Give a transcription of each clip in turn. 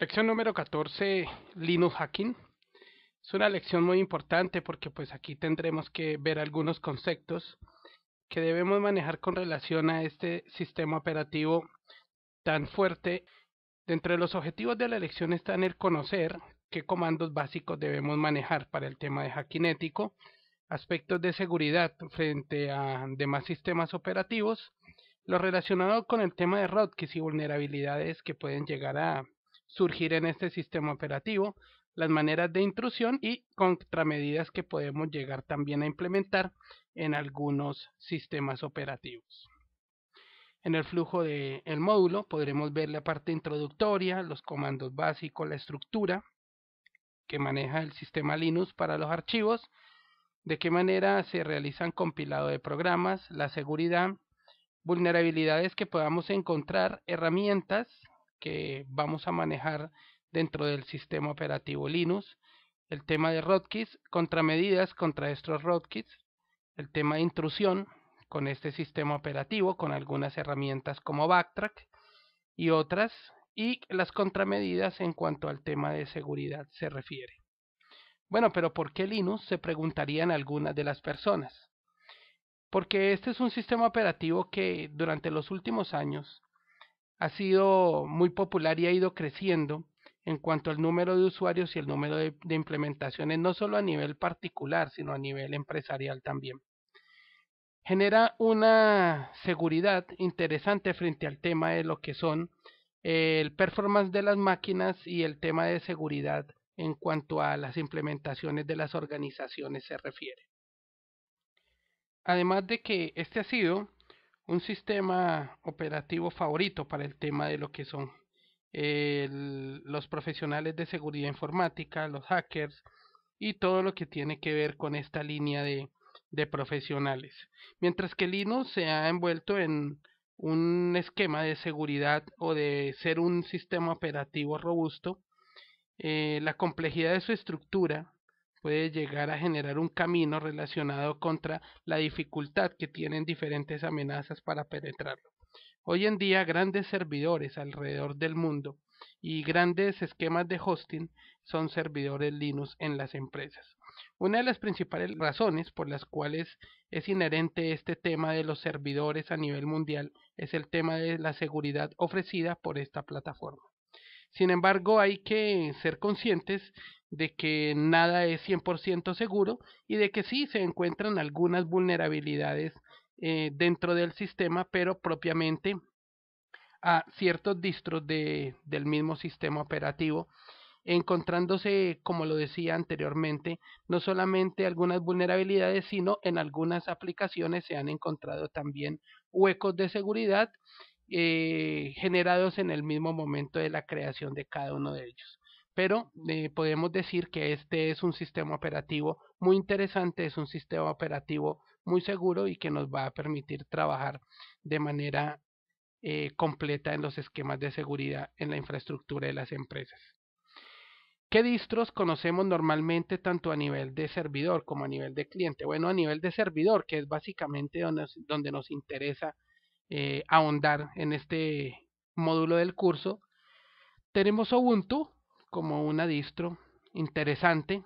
Lección número 14, Linux Hacking. Es una lección muy importante porque pues aquí tendremos que ver algunos conceptos que debemos manejar con relación a este sistema operativo tan fuerte. Dentro de los objetivos de la lección están el conocer qué comandos básicos debemos manejar para el tema de hacking ético, aspectos de seguridad frente a demás sistemas operativos, lo relacionado con el tema de rootkits y vulnerabilidades que pueden llegar a surgir en este sistema operativo, las maneras de intrusión y contramedidas que podemos llegar también a implementar en algunos sistemas operativos. En el flujo del módulo podremos ver la parte introductoria, los comandos básicos, la estructura que maneja el sistema Linux para los archivos, de qué manera se realizan compilado de programas, la seguridad, vulnerabilidades que podamos encontrar, herramientas que vamos a manejar dentro del sistema operativo Linux, el tema de rootkits, contramedidas contra estos rootkits, el tema de intrusión con este sistema operativo, con algunas herramientas como Backtrack y otras, y las contramedidas en cuanto al tema de seguridad se refiere. Bueno, pero ¿por qué Linux? Se preguntarían algunas de las personas. Porque este es un sistema operativo que durante los últimos años ha sido muy popular y ha ido creciendo en cuanto al número de usuarios y el número de, implementaciones, no solo a nivel particular, sino a nivel empresarial también. Genera una seguridad interesante frente al tema de lo que son eh, el performance de las máquinas y el tema de seguridad en cuanto a las implementaciones de las organizaciones se refiere. Además de que este ha sido un sistema operativo favorito para el tema de lo que son eh, los profesionales de seguridad informática, los hackers y todo lo que tiene que ver con esta línea de, profesionales. Mientras que Linux se ha envuelto en un esquema de seguridad o de ser un sistema operativo robusto, eh, la complejidad de su estructura puede llegar a generar un camino relacionado contra la dificultad que tienen diferentes amenazas para penetrarlo. Hoy en día grandes servidores alrededor del mundo y grandes esquemas de hosting son servidores Linux en las empresas. Una de las principales razones por las cuales es inherente este tema de los servidores a nivel mundial es el tema de la seguridad ofrecida por esta plataforma. Sin embargo, hay que ser conscientes de que nada es 100% seguro y de que sí se encuentran algunas vulnerabilidades eh, dentro del sistema, pero propiamente a ciertos distros del mismo sistema operativo, encontrándose, como lo decía anteriormente, no solamente algunas vulnerabilidades, sino en algunas aplicaciones se han encontrado también huecos de seguridad eh, generados en el mismo momento de la creación de cada uno de ellos pero eh, podemos decir que este es un sistema operativo muy interesante, es un sistema operativo muy seguro y que nos va a permitir trabajar de manera eh, completa en los esquemas de seguridad en la infraestructura de las empresas. ¿Qué distros conocemos normalmente tanto a nivel de servidor como a nivel de cliente? Bueno, a nivel de servidor, que es básicamente donde, donde nos interesa eh, ahondar en este módulo del curso, tenemos Ubuntu, como una distro interesante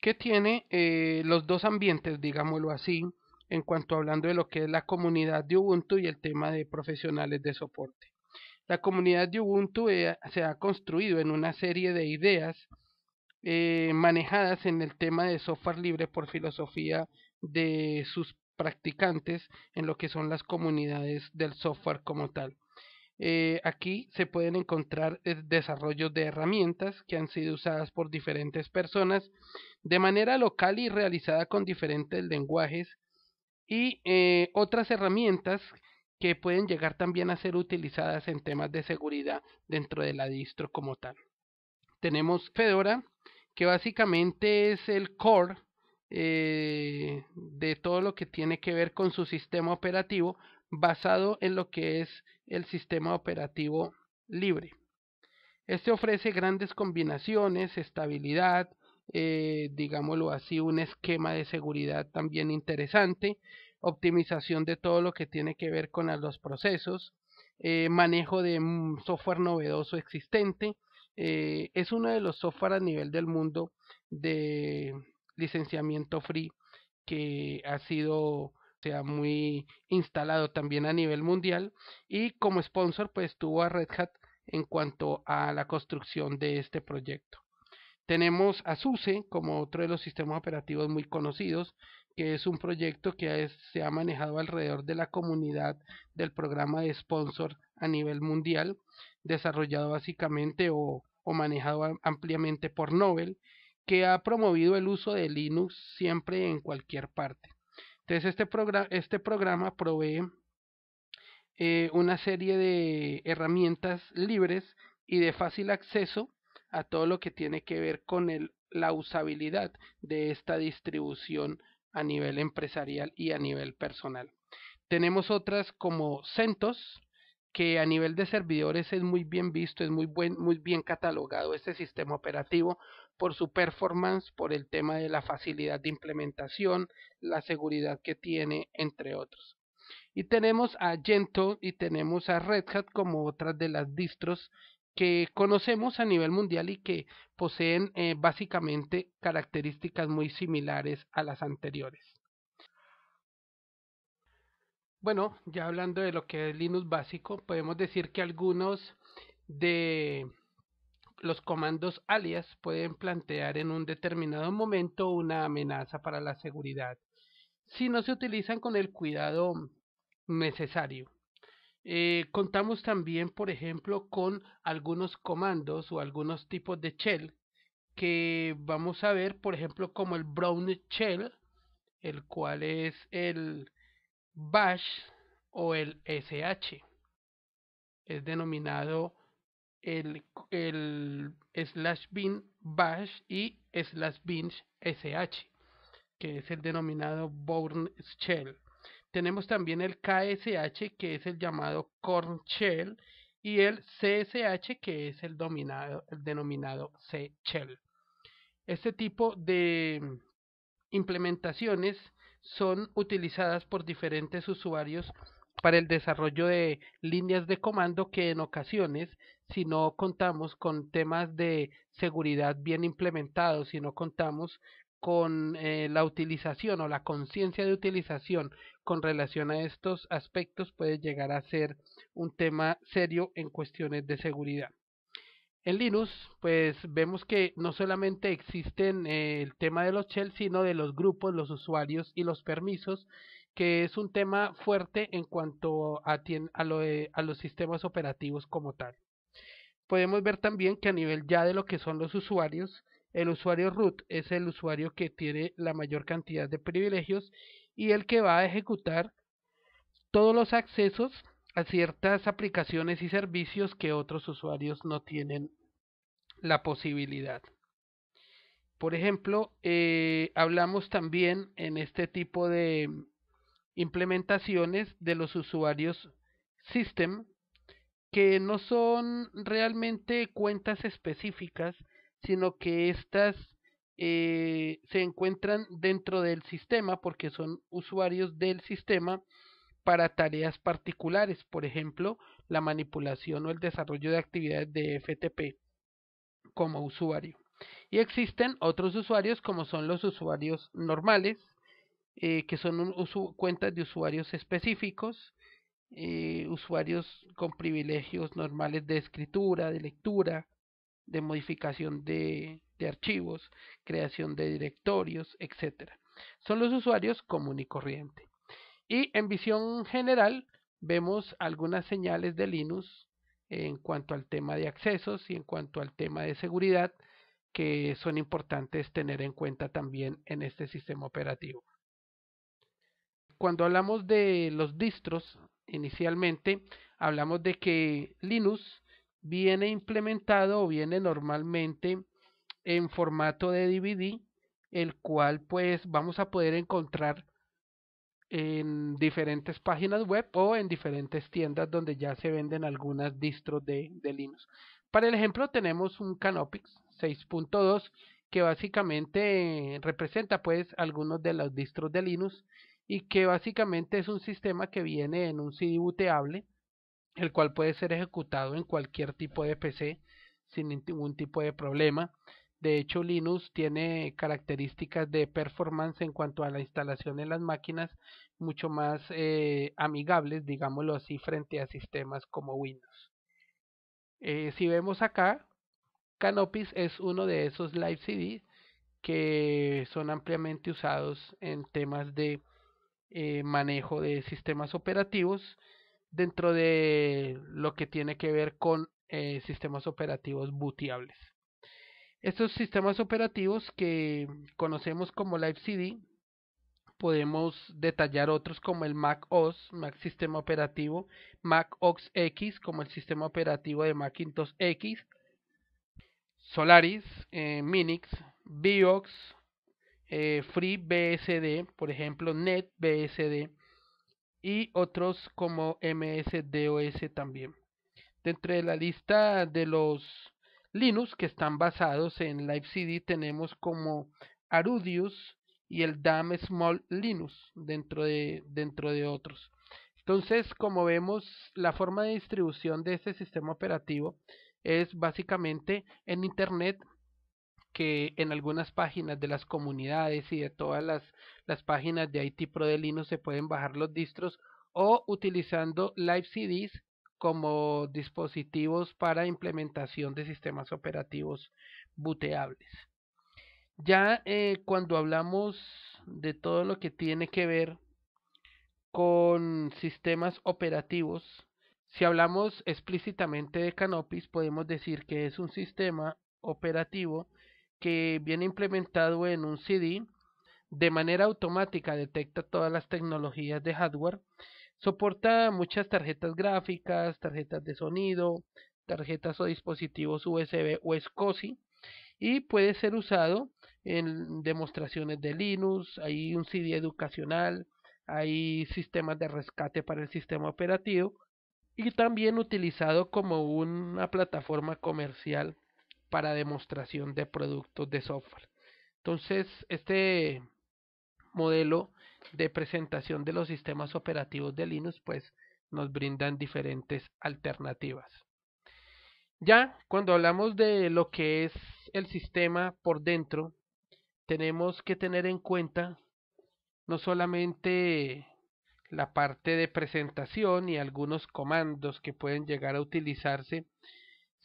que tiene eh, los dos ambientes, digámoslo así, en cuanto hablando de lo que es la comunidad de Ubuntu y el tema de profesionales de soporte. La comunidad de Ubuntu eh, se ha construido en una serie de ideas eh, manejadas en el tema de software libre por filosofía de sus practicantes en lo que son las comunidades del software como tal. Eh, aquí se pueden encontrar eh, desarrollos de herramientas que han sido usadas por diferentes personas de manera local y realizada con diferentes lenguajes y eh, otras herramientas que pueden llegar también a ser utilizadas en temas de seguridad dentro de la distro como tal. Tenemos Fedora, que básicamente es el core de todo lo que tiene que ver con su sistema operativo, basado en lo que es el sistema operativo libre. Este ofrece grandes combinaciones, estabilidad, eh, digámoslo así, un esquema de seguridad también interesante, optimización de todo lo que tiene que ver con los procesos, eh, manejo de software novedoso existente. Eh, es uno de los software a nivel del mundo de licenciamiento free que ha sido sea muy instalado también a nivel mundial y como sponsor pues tuvo a Red Hat en cuanto a la construcción de este proyecto. Tenemos a SUSE como otro de los sistemas operativos muy conocidos, que es un proyecto que se ha manejado alrededor de la comunidad del programa de sponsor a nivel mundial, desarrollado básicamente o, o manejado ampliamente por Nobel, que ha promovido el uso de Linux siempre en cualquier parte. Entonces, este, este, programa provee eh, una serie de herramientas libres y de fácil acceso a todo lo que tiene que ver con la usabilidad de esta distribución a nivel empresarial y a nivel personal. Tenemos otras como CentOS, que a nivel de servidores es muy bien visto, es muy, buen, muy bien catalogado este sistema operativo por su performance, por el tema de la facilidad de implementación, la seguridad que tiene, entre otros. Y tenemos a Gento y tenemos a Red Hat como otras de las distros que conocemos a nivel mundial y que poseen eh, básicamente características muy similares a las anteriores. Bueno, ya hablando de lo que es Linux básico, podemos decir que algunos de los comandos alias pueden plantear en un determinado momento una amenaza para la seguridad si no se utilizan con el cuidado necesario. Eh, contamos también, por ejemplo, con algunos comandos o algunos tipos de shell que vamos a ver, por ejemplo, como el brown shell, el cual es el bash o el sh. Es denominado el, slash bin bash y slash bin sh, que es el denominado Bourne Shell. Tenemos también el KSH, que es el llamado Corn Shell, y el CSH, que es el, el denominado C Shell. Este tipo de implementaciones son utilizadas por diferentes usuarios para el desarrollo de líneas de comando que en ocasiones, si no contamos con temas de seguridad bien implementados, si no contamos con eh, la utilización o la conciencia de utilización con relación a estos aspectos, puede llegar a ser un tema serio en cuestiones de seguridad. En Linux, pues vemos que no solamente existen eh, el tema de los shells, sino de los grupos, los usuarios y los permisos que es un tema fuerte en cuanto a, los sistemas operativos como tal. Podemos ver también que a nivel ya de lo que son los usuarios, el usuario root es el usuario que tiene la mayor cantidad de privilegios y el que va a ejecutar todos los accesos a ciertas aplicaciones y servicios que otros usuarios no tienen la posibilidad. Por ejemplo, eh, hablamos también en este tipo de, implementaciones de los usuarios System que no son realmente cuentas específicas, sino que estas eh, se encuentran dentro del sistema porque son usuarios del sistema para tareas particulares, por ejemplo, la manipulación o el desarrollo de actividades de FTP como usuario. Y existen otros usuarios como son los usuarios normales, eh, que son cuentas de usuarios específicos, eh, usuarios con privilegios normales de escritura, de lectura, de modificación de, de archivos, creación de directorios, etc. Son los usuarios común y corriente. Y en visión general vemos algunas señales de Linux en cuanto al tema de accesos y en cuanto al tema de seguridad que son importantes tener en cuenta también en este sistema operativo cuando hablamos de los distros, inicialmente hablamos de que Linux viene implementado o viene normalmente en formato de DVD, el cual pues vamos a poder encontrar en diferentes páginas web o en diferentes tiendas donde ya se venden algunas distros de, Linux. Para el ejemplo tenemos un Canopix 6.2 que básicamente representa pues algunos de los distros de Linux y que básicamente es un sistema que viene en un CD booteable, el cual puede ser ejecutado en cualquier tipo de PC sin ningún tipo de problema. De hecho, Linux tiene características de performance en cuanto a la instalación en las máquinas mucho más eh, amigables, digámoslo así, frente a sistemas como Windows. Eh, si vemos acá, Canopis es uno de esos live CD que son ampliamente usados en temas de eh, manejo de sistemas operativos dentro de lo que tiene que ver con eh, sistemas operativos booteables. Estos sistemas operativos que conocemos como live CD podemos detallar otros como el Mac OS, Mac Sistema Operativo, Mac OS X como el sistema operativo de Macintosh X, Solaris, eh, Minix, Biox, eh, FreeBSD, por ejemplo, NetBSD y otros como MSDOS también. Dentro de la lista de los Linux que están basados en LiveCD tenemos como Arudius y el DAM Small Linux dentro de, dentro de otros. Entonces, como vemos, la forma de distribución de este sistema operativo es básicamente en Internet que en algunas páginas de las comunidades y de todas las, las páginas de IT Pro de Linux se pueden bajar los distros o utilizando Live CDs como dispositivos para implementación de sistemas operativos booteables. Ya eh, cuando hablamos de todo lo que tiene que ver con sistemas operativos, si hablamos explícitamente de Canopis, podemos decir que es un sistema operativo que viene implementado en un CD, de manera automática detecta todas las tecnologías de hardware, soporta muchas tarjetas gráficas, tarjetas de sonido, tarjetas o dispositivos USB o SCSI y puede ser usado en demostraciones de Linux, hay un CD educacional, hay sistemas de rescate para el sistema operativo y también utilizado como una plataforma comercial para demostración de productos de software. Entonces, este modelo de presentación de los sistemas operativos de Linux, pues nos brindan diferentes alternativas. Ya cuando hablamos de lo que es el sistema por dentro, tenemos que tener en cuenta no solamente la parte de presentación y algunos comandos que pueden llegar a utilizarse,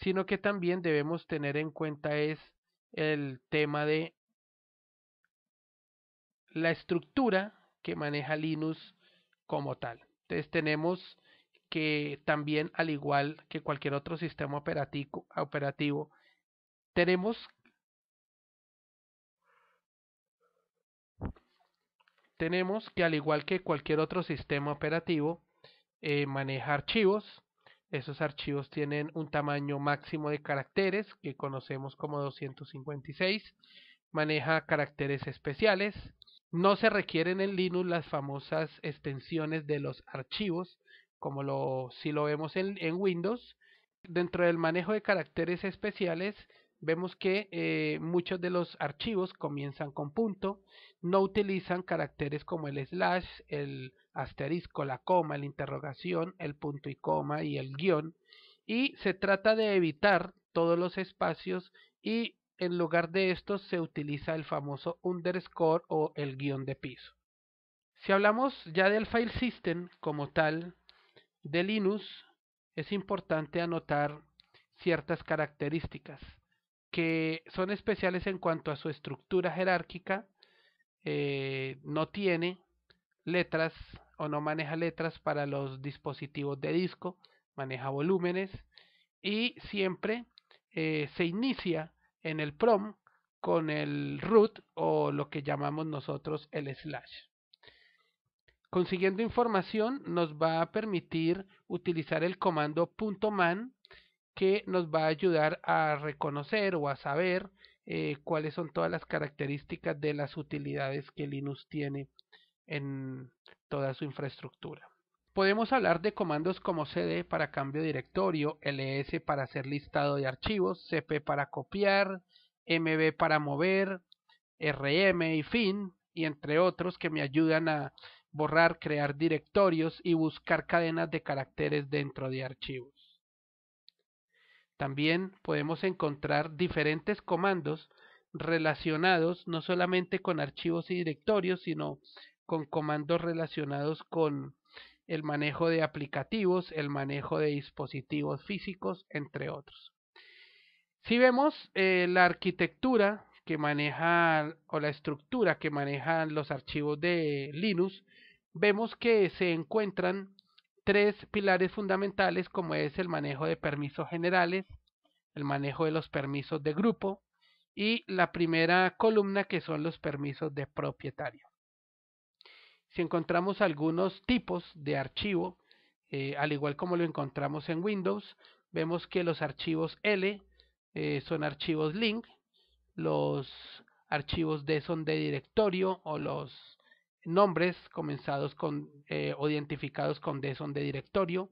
sino que también debemos tener en cuenta es el tema de la estructura que maneja Linux como tal. Entonces tenemos que también, al igual que cualquier otro sistema operativo, tenemos tenemos que al igual que cualquier otro sistema operativo eh, maneja archivos esos archivos tienen un tamaño máximo de caracteres que conocemos como 256. Maneja caracteres especiales. No se requieren en Linux las famosas extensiones de los archivos, como si lo vemos en Windows. Dentro del manejo de caracteres especiales vemos que eh, muchos de los archivos comienzan con punto, no utilizan caracteres como el slash, el asterisco, la coma, la interrogación, el punto y coma y el guión, y se trata de evitar todos los espacios y en lugar de estos se utiliza el famoso underscore o el guión de piso. Si hablamos ya del file system como tal de Linux, es importante anotar ciertas características que son especiales en cuanto a su estructura jerárquica, eh, no tiene letras o no maneja letras para los dispositivos de disco, maneja volúmenes y siempre eh, se inicia en el prom con el root o lo que llamamos nosotros el slash. Consiguiendo información nos va a permitir utilizar el comando .man que nos va a ayudar a reconocer o a saber eh, cuáles son todas las características de las utilidades que Linux tiene en toda su infraestructura. Podemos hablar de comandos como cd para cambio de directorio, ls para hacer listado de archivos, cp para copiar, mb para mover, rm y fin, y entre otros que me ayudan a borrar, crear directorios y buscar cadenas de caracteres dentro de archivos. También podemos encontrar diferentes comandos relacionados no solamente con archivos y directorios, sino con comandos relacionados con el manejo de aplicativos, el manejo de dispositivos físicos, entre otros. Si vemos eh, la arquitectura que maneja o la estructura que manejan los archivos de Linux, vemos que se encuentran tres pilares fundamentales como es el manejo de permisos generales, el manejo de los permisos de grupo y la primera columna que son los permisos de propietario. Si encontramos algunos tipos de archivo, eh, al igual como lo encontramos en Windows, vemos que los archivos L eh, son archivos link, los archivos D son de directorio o los nombres comenzados con eh, o identificados con D son de directorio,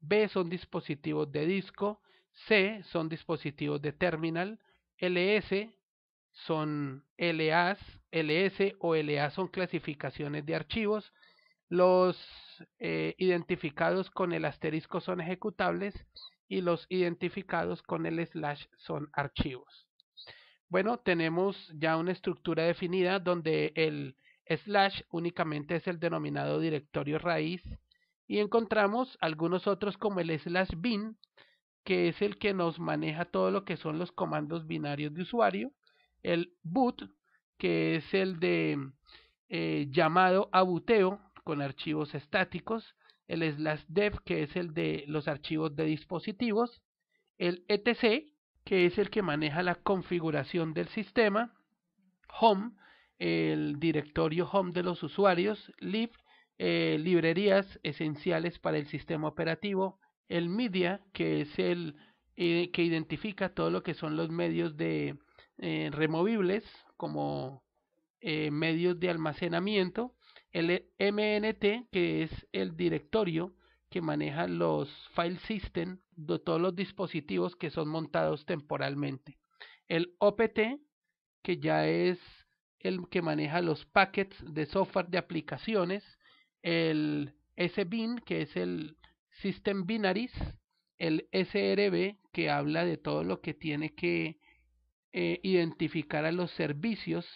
B son dispositivos de disco, C son dispositivos de terminal, LS son LAs, LS o LA son clasificaciones de archivos, los eh, identificados con el asterisco son ejecutables y los identificados con el slash son archivos. Bueno, tenemos ya una estructura definida donde el Slash únicamente es el denominado directorio raíz y encontramos algunos otros como el slash bin, que es el que nos maneja todo lo que son los comandos binarios de usuario, el boot, que es el de eh, llamado a buteo con archivos estáticos, el slash dev, que es el de los archivos de dispositivos, el etc, que es el que maneja la configuración del sistema, home, el directorio home de los usuarios, lib, eh, librerías esenciales para el sistema operativo, el media, que es el eh, que identifica todo lo que son los medios de eh, removibles como medios de almacenamiento, el MNT, que es el directorio que maneja los file system de todos los dispositivos que son montados temporalmente. El OPT, que ya es el que maneja los packets de software de aplicaciones, el SBIN, que es el System Binaries, el SRB, que habla de todo lo que tiene que eh, identificar a los servicios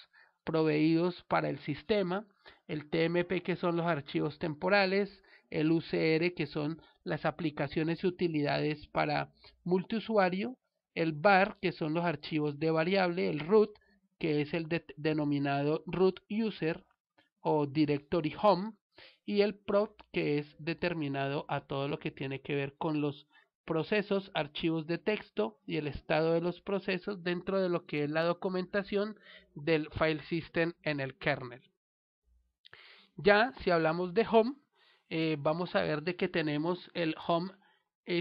proveídos para el sistema, el TMP, que son los archivos temporales, el UCR, que son las aplicaciones y utilidades para multiusuario, el VAR, que son los archivos de variable, el root, que es el denominado root user o directory home y el prop que es determinado a todo lo que tiene que ver con los procesos, archivos de texto y el estado de los procesos dentro de lo que es la documentación del file system en el kernel. Ya si hablamos de home, eh, vamos a ver de que tenemos el home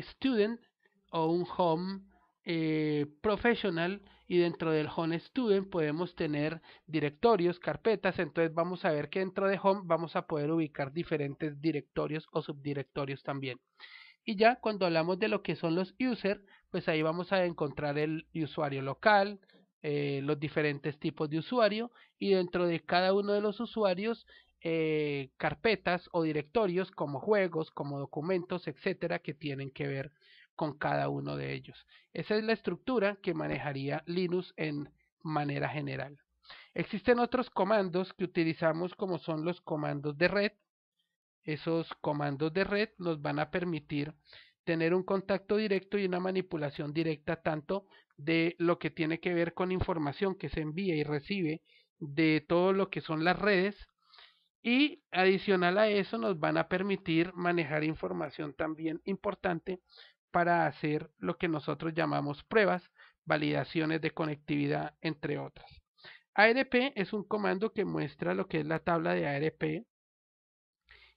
student o un home eh, professional y dentro del home student podemos tener directorios, carpetas, entonces vamos a ver que dentro de home vamos a poder ubicar diferentes directorios o subdirectorios también. Y ya cuando hablamos de lo que son los user, pues ahí vamos a encontrar el usuario local, eh, los diferentes tipos de usuario y dentro de cada uno de los usuarios eh, carpetas o directorios como juegos, como documentos, etcétera, que tienen que ver con cada uno de ellos. Esa es la estructura que manejaría Linux en manera general. Existen otros comandos que utilizamos como son los comandos de red. Esos comandos de red nos van a permitir tener un contacto directo y una manipulación directa tanto de lo que tiene que ver con información que se envía y recibe de todo lo que son las redes y adicional a eso nos van a permitir manejar información también importante para hacer lo que nosotros llamamos pruebas, validaciones de conectividad, entre otras. ARP es un comando que muestra lo que es la tabla de ARP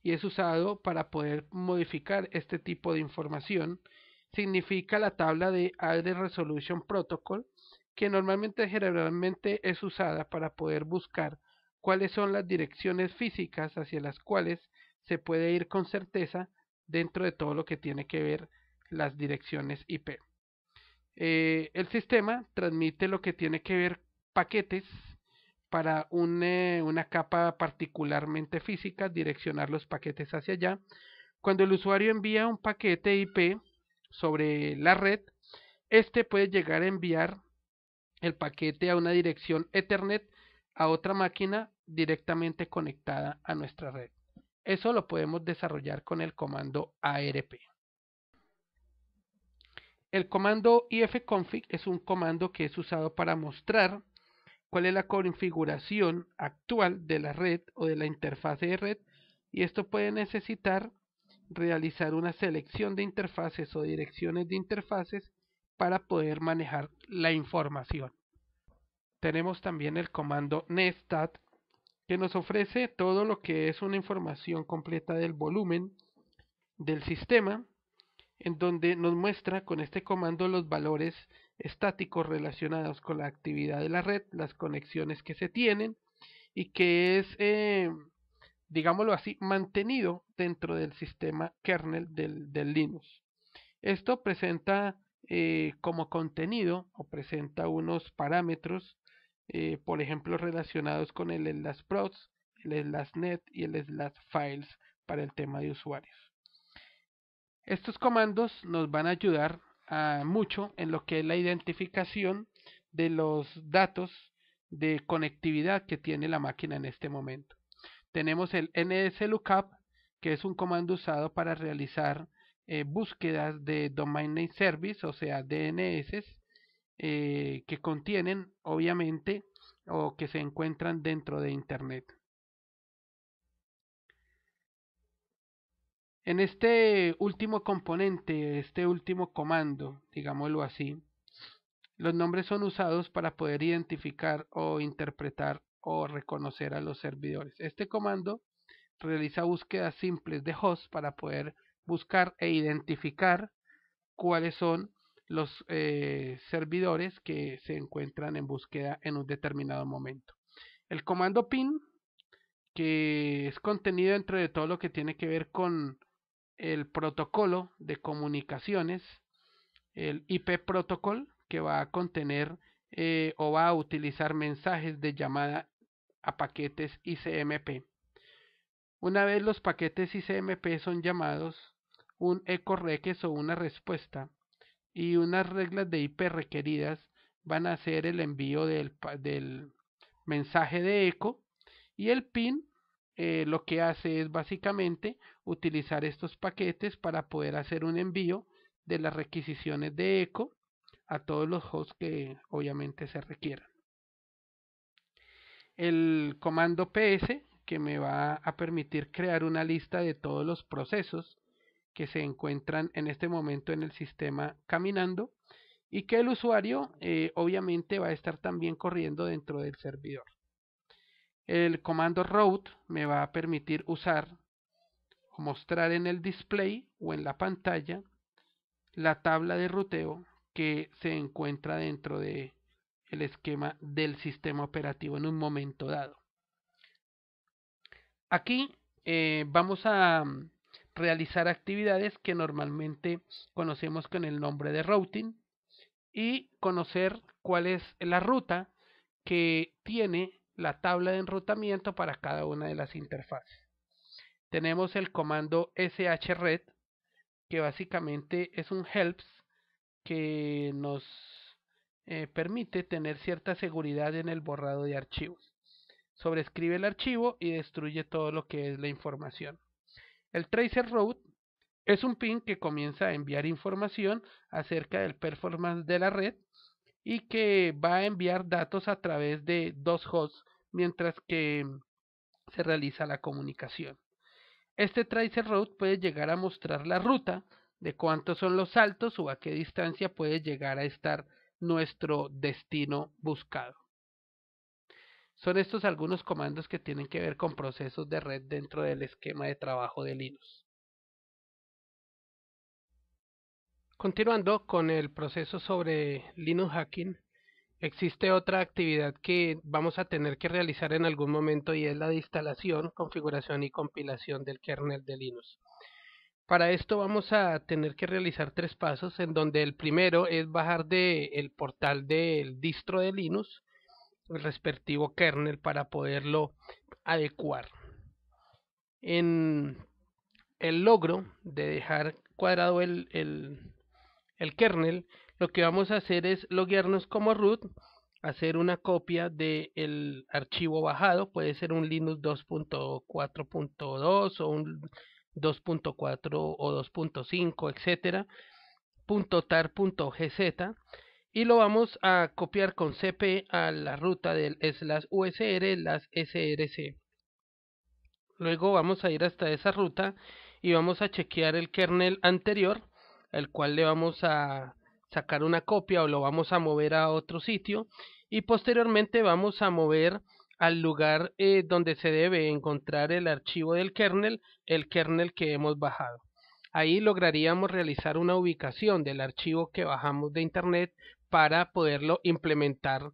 y es usado para poder modificar este tipo de información. Significa la tabla de Address Resolution Protocol que normalmente generalmente es usada para poder buscar cuáles son las direcciones físicas hacia las cuales se puede ir con certeza dentro de todo lo que tiene que ver las direcciones IP. Eh, el sistema transmite lo que tiene que ver paquetes para eh, una capa particularmente física, direccionar los paquetes hacia allá. Cuando el usuario envía un paquete IP sobre la red, este puede llegar a enviar el paquete a una dirección Ethernet a otra máquina directamente conectada a nuestra red. Eso lo podemos desarrollar con el comando ARP. El comando ifconfig es un comando que es usado para mostrar cuál es la configuración actual de la red o de la interfase de red y esto puede necesitar realizar una selección de interfaces o direcciones de interfaces para poder manejar la información. Tenemos también el comando nestat que nos ofrece todo lo que es una información completa del volumen del sistema en donde nos muestra con este comando los valores estáticos relacionados con la actividad de la red, las conexiones que se tienen y que es, eh, digámoslo así, mantenido dentro del sistema kernel del, Linux. Esto presenta eh, como contenido o presenta unos parámetros, eh, por ejemplo, relacionados con el slash prods, el slash net y el slash files para el tema de usuarios. Estos comandos nos van a ayudar a ah, mucho en lo que es la identificación de los datos de conectividad que tiene la máquina en este momento. Tenemos el NSLOOKUP, que es un comando usado para realizar eh, búsquedas de Domain Name Service, o sea, DNS, eh, que contienen, obviamente, o que se encuentran dentro de Internet. En este último componente, este último comando, digámoslo así, los nombres son usados para poder identificar o interpretar o reconocer a los servidores. Este comando realiza búsquedas simples de host para poder buscar e identificar cuáles son los eh, servidores que se encuentran en búsqueda en un determinado momento. El comando pin, que es contenido dentro de todo lo que tiene que ver con el protocolo de comunicaciones, el IP protocol, que va a contener eh, o va a utilizar mensajes de llamada a paquetes ICMP. Una vez los paquetes ICMP son llamados, un eco request o una respuesta y unas reglas de IP requeridas van a hacer el envío del, mensaje de eco y el PIN eh, lo que hace es básicamente utilizar estos paquetes para poder hacer un envío de las requisiciones de eco a todos los hosts que obviamente se requieran. El comando ps que me va a permitir crear una lista de todos los procesos que se encuentran en este momento en el sistema caminando y que el usuario eh, obviamente va a estar también corriendo dentro del servidor. El comando route me va a permitir usar mostrar en el display o en la pantalla la tabla de ruteo que se encuentra dentro de el esquema del sistema operativo en un momento dado. Aquí eh, vamos a mm, realizar actividades que normalmente conocemos con el nombre de routing y conocer cuál es la ruta que tiene la tabla de enrutamiento para cada una de las interfaces tenemos el comando shred que básicamente es un helps que nos eh, permite tener cierta seguridad en el borrado de archivos. Sobrescribe el archivo y destruye todo lo que es la información. El tracer route es un pin que comienza a enviar información acerca del performance de la red y que va a enviar datos a través de dos hosts mientras que se realiza la comunicación. Este tracer route puede llegar a mostrar la ruta de cuántos son los saltos o a qué distancia puede llegar a estar nuestro destino buscado. Son estos algunos comandos que tienen que ver con procesos de red dentro del esquema de trabajo de Linux. Continuando con el proceso sobre Linux Hacking, existe otra actividad que vamos a tener que realizar en algún momento y es la de instalación, configuración y compilación del kernel de Linux. Para esto vamos a tener que realizar tres pasos en donde el primero es bajar de el portal del distro de Linux el respectivo kernel para poderlo adecuar. En el logro de dejar cuadrado el, el kernel lo que vamos a hacer es loguearnos como root, hacer una copia del archivo bajado, puede ser un Linux 2.4.2 o un 2.4 o 2.5, etcétera, .tar.gz y lo vamos a copiar con cp a la ruta del slash usr las src. Luego vamos a ir hasta esa ruta y vamos a chequear el kernel anterior, al cual le vamos a sacar una copia o lo vamos a mover a otro sitio y posteriormente vamos a mover al lugar eh, donde se debe encontrar el archivo del kernel, el kernel que hemos bajado. Ahí lograríamos realizar una ubicación del archivo que bajamos de internet para poderlo implementar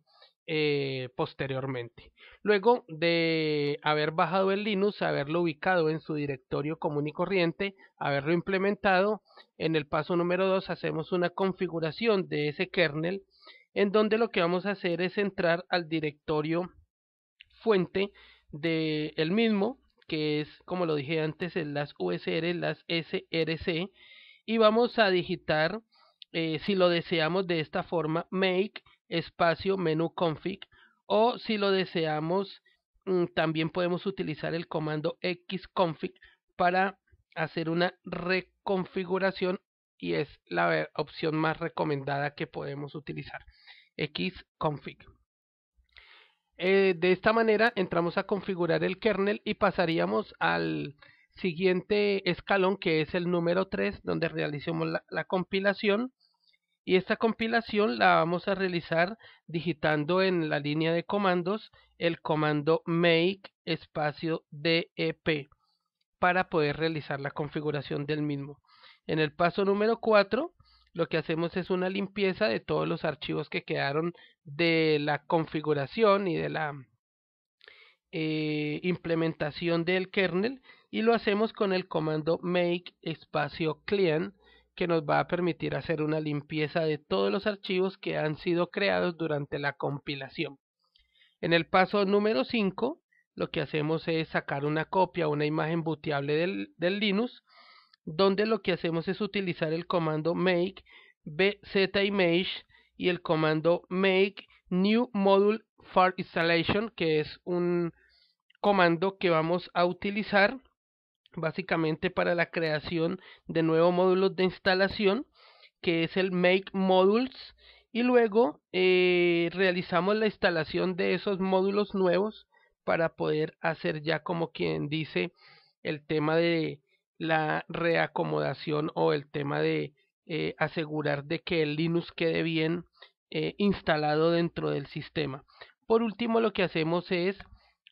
eh, posteriormente. Luego de haber bajado el Linux, haberlo ubicado en su directorio común y corriente, haberlo implementado, en el paso número 2 hacemos una configuración de ese kernel, en donde lo que vamos a hacer es entrar al directorio fuente del mismo, que es, como lo dije antes, en las USR, las SRC, y vamos a digitar, eh, si lo deseamos de esta forma, make espacio menú config o si lo deseamos mm, también podemos utilizar el comando xconfig para hacer una reconfiguración y es la opción más recomendada que podemos utilizar xconfig eh, de esta manera entramos a configurar el kernel y pasaríamos al siguiente escalón que es el número 3 donde realizamos la compilación y esta compilación la vamos a realizar digitando en la línea de comandos el comando make espacio dep para poder realizar la configuración del mismo. En el paso número 4 lo que hacemos es una limpieza de todos los archivos que quedaron de la configuración y de la eh, implementación del kernel y lo hacemos con el comando make espacio client que nos va a permitir hacer una limpieza de todos los archivos que han sido creados durante la compilación. En el paso número 5, lo que hacemos es sacar una copia, una imagen booteable del, del Linux, donde lo que hacemos es utilizar el comando make bzimage y el comando make new module for installation, que es un comando que vamos a utilizar básicamente para la creación de nuevos módulos de instalación, que es el Make Modules, y luego eh, realizamos la instalación de esos módulos nuevos para poder hacer ya como quien dice el tema de la reacomodación o el tema de eh, asegurar de que el Linux quede bien eh, instalado dentro del sistema. Por último lo que hacemos es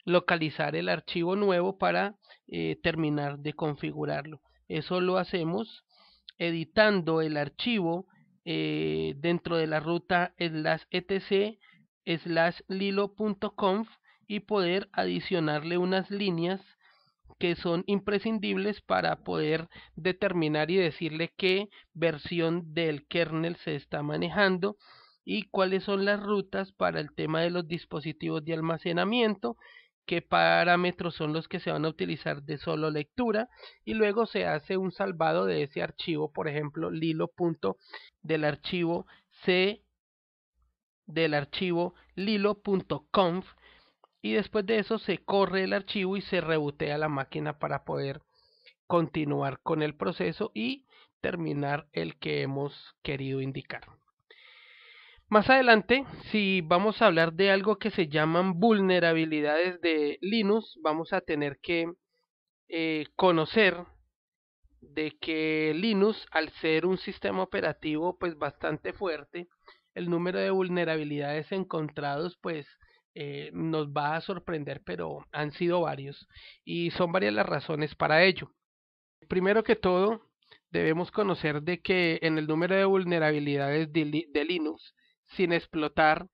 localizar el archivo nuevo para eh, terminar de configurarlo. Eso lo hacemos editando el archivo eh, dentro de la ruta slash etc slash lilo.conf y poder adicionarle unas líneas que son imprescindibles para poder determinar y decirle qué versión del kernel se está manejando y cuáles son las rutas para el tema de los dispositivos de almacenamiento qué parámetros son los que se van a utilizar de solo lectura y luego se hace un salvado de ese archivo, por ejemplo, lilo. del archivo c del archivo lilo.conf y después de eso se corre el archivo y se rebotea la máquina para poder continuar con el proceso y terminar el que hemos querido indicar. Más adelante, si vamos a hablar de algo que se llaman vulnerabilidades de Linux, vamos a tener que eh, conocer de que Linux, al ser un sistema operativo pues bastante fuerte, el número de vulnerabilidades encontrados pues eh, nos va a sorprender, pero han sido varios y son varias las razones para ello. Primero que todo, debemos conocer de que en el número de vulnerabilidades de Linux, sin explotar,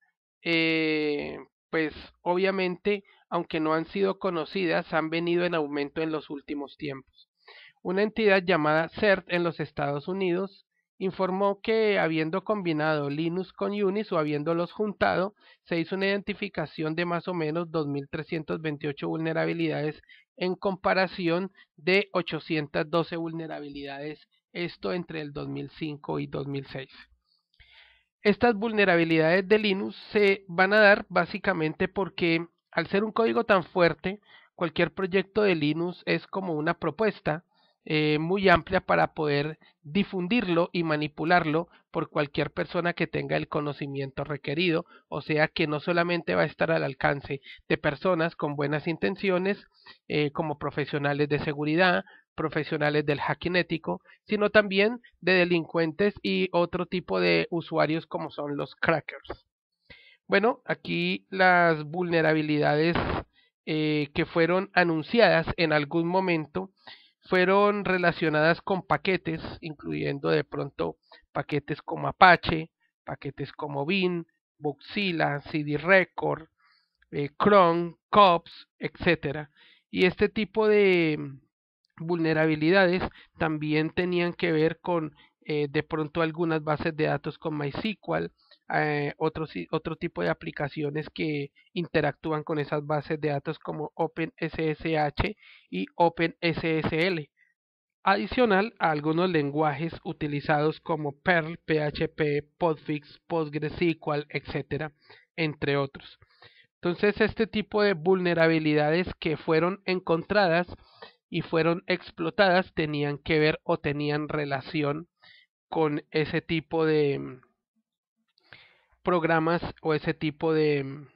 eh, pues obviamente, aunque no han sido conocidas, han venido en aumento en los últimos tiempos. Una entidad llamada CERT en los Estados Unidos informó que habiendo combinado Linux con Unix o habiéndolos juntado, se hizo una identificación de más o menos 2.328 vulnerabilidades en comparación de 812 vulnerabilidades, esto entre el 2005 y 2006. Estas vulnerabilidades de Linux se van a dar básicamente porque al ser un código tan fuerte, cualquier proyecto de Linux es como una propuesta eh, muy amplia para poder difundirlo y manipularlo por cualquier persona que tenga el conocimiento requerido, o sea que no solamente va a estar al alcance de personas con buenas intenciones, eh, como profesionales de seguridad, profesionales del hacking ético, sino también de delincuentes y otro tipo de usuarios como son los crackers. Bueno, aquí las vulnerabilidades eh, que fueron anunciadas en algún momento fueron relacionadas con paquetes, incluyendo de pronto paquetes como Apache, paquetes como Bin, Boxilla, CD Record, eh, Chrome, Cops, etcétera Y este tipo de, vulnerabilidades también tenían que ver con eh, de pronto algunas bases de datos con MySQL, eh, otro, otro, tipo de aplicaciones que interactúan con esas bases de datos como OpenSSH y OpenSSL. Adicional a algunos lenguajes utilizados como Perl, PHP, Podfix, PostgreSQL, etcétera entre otros. Entonces, este tipo de vulnerabilidades que fueron encontradas y fueron explotadas tenían que ver o tenían relación con ese tipo de mm, programas o ese tipo de mm,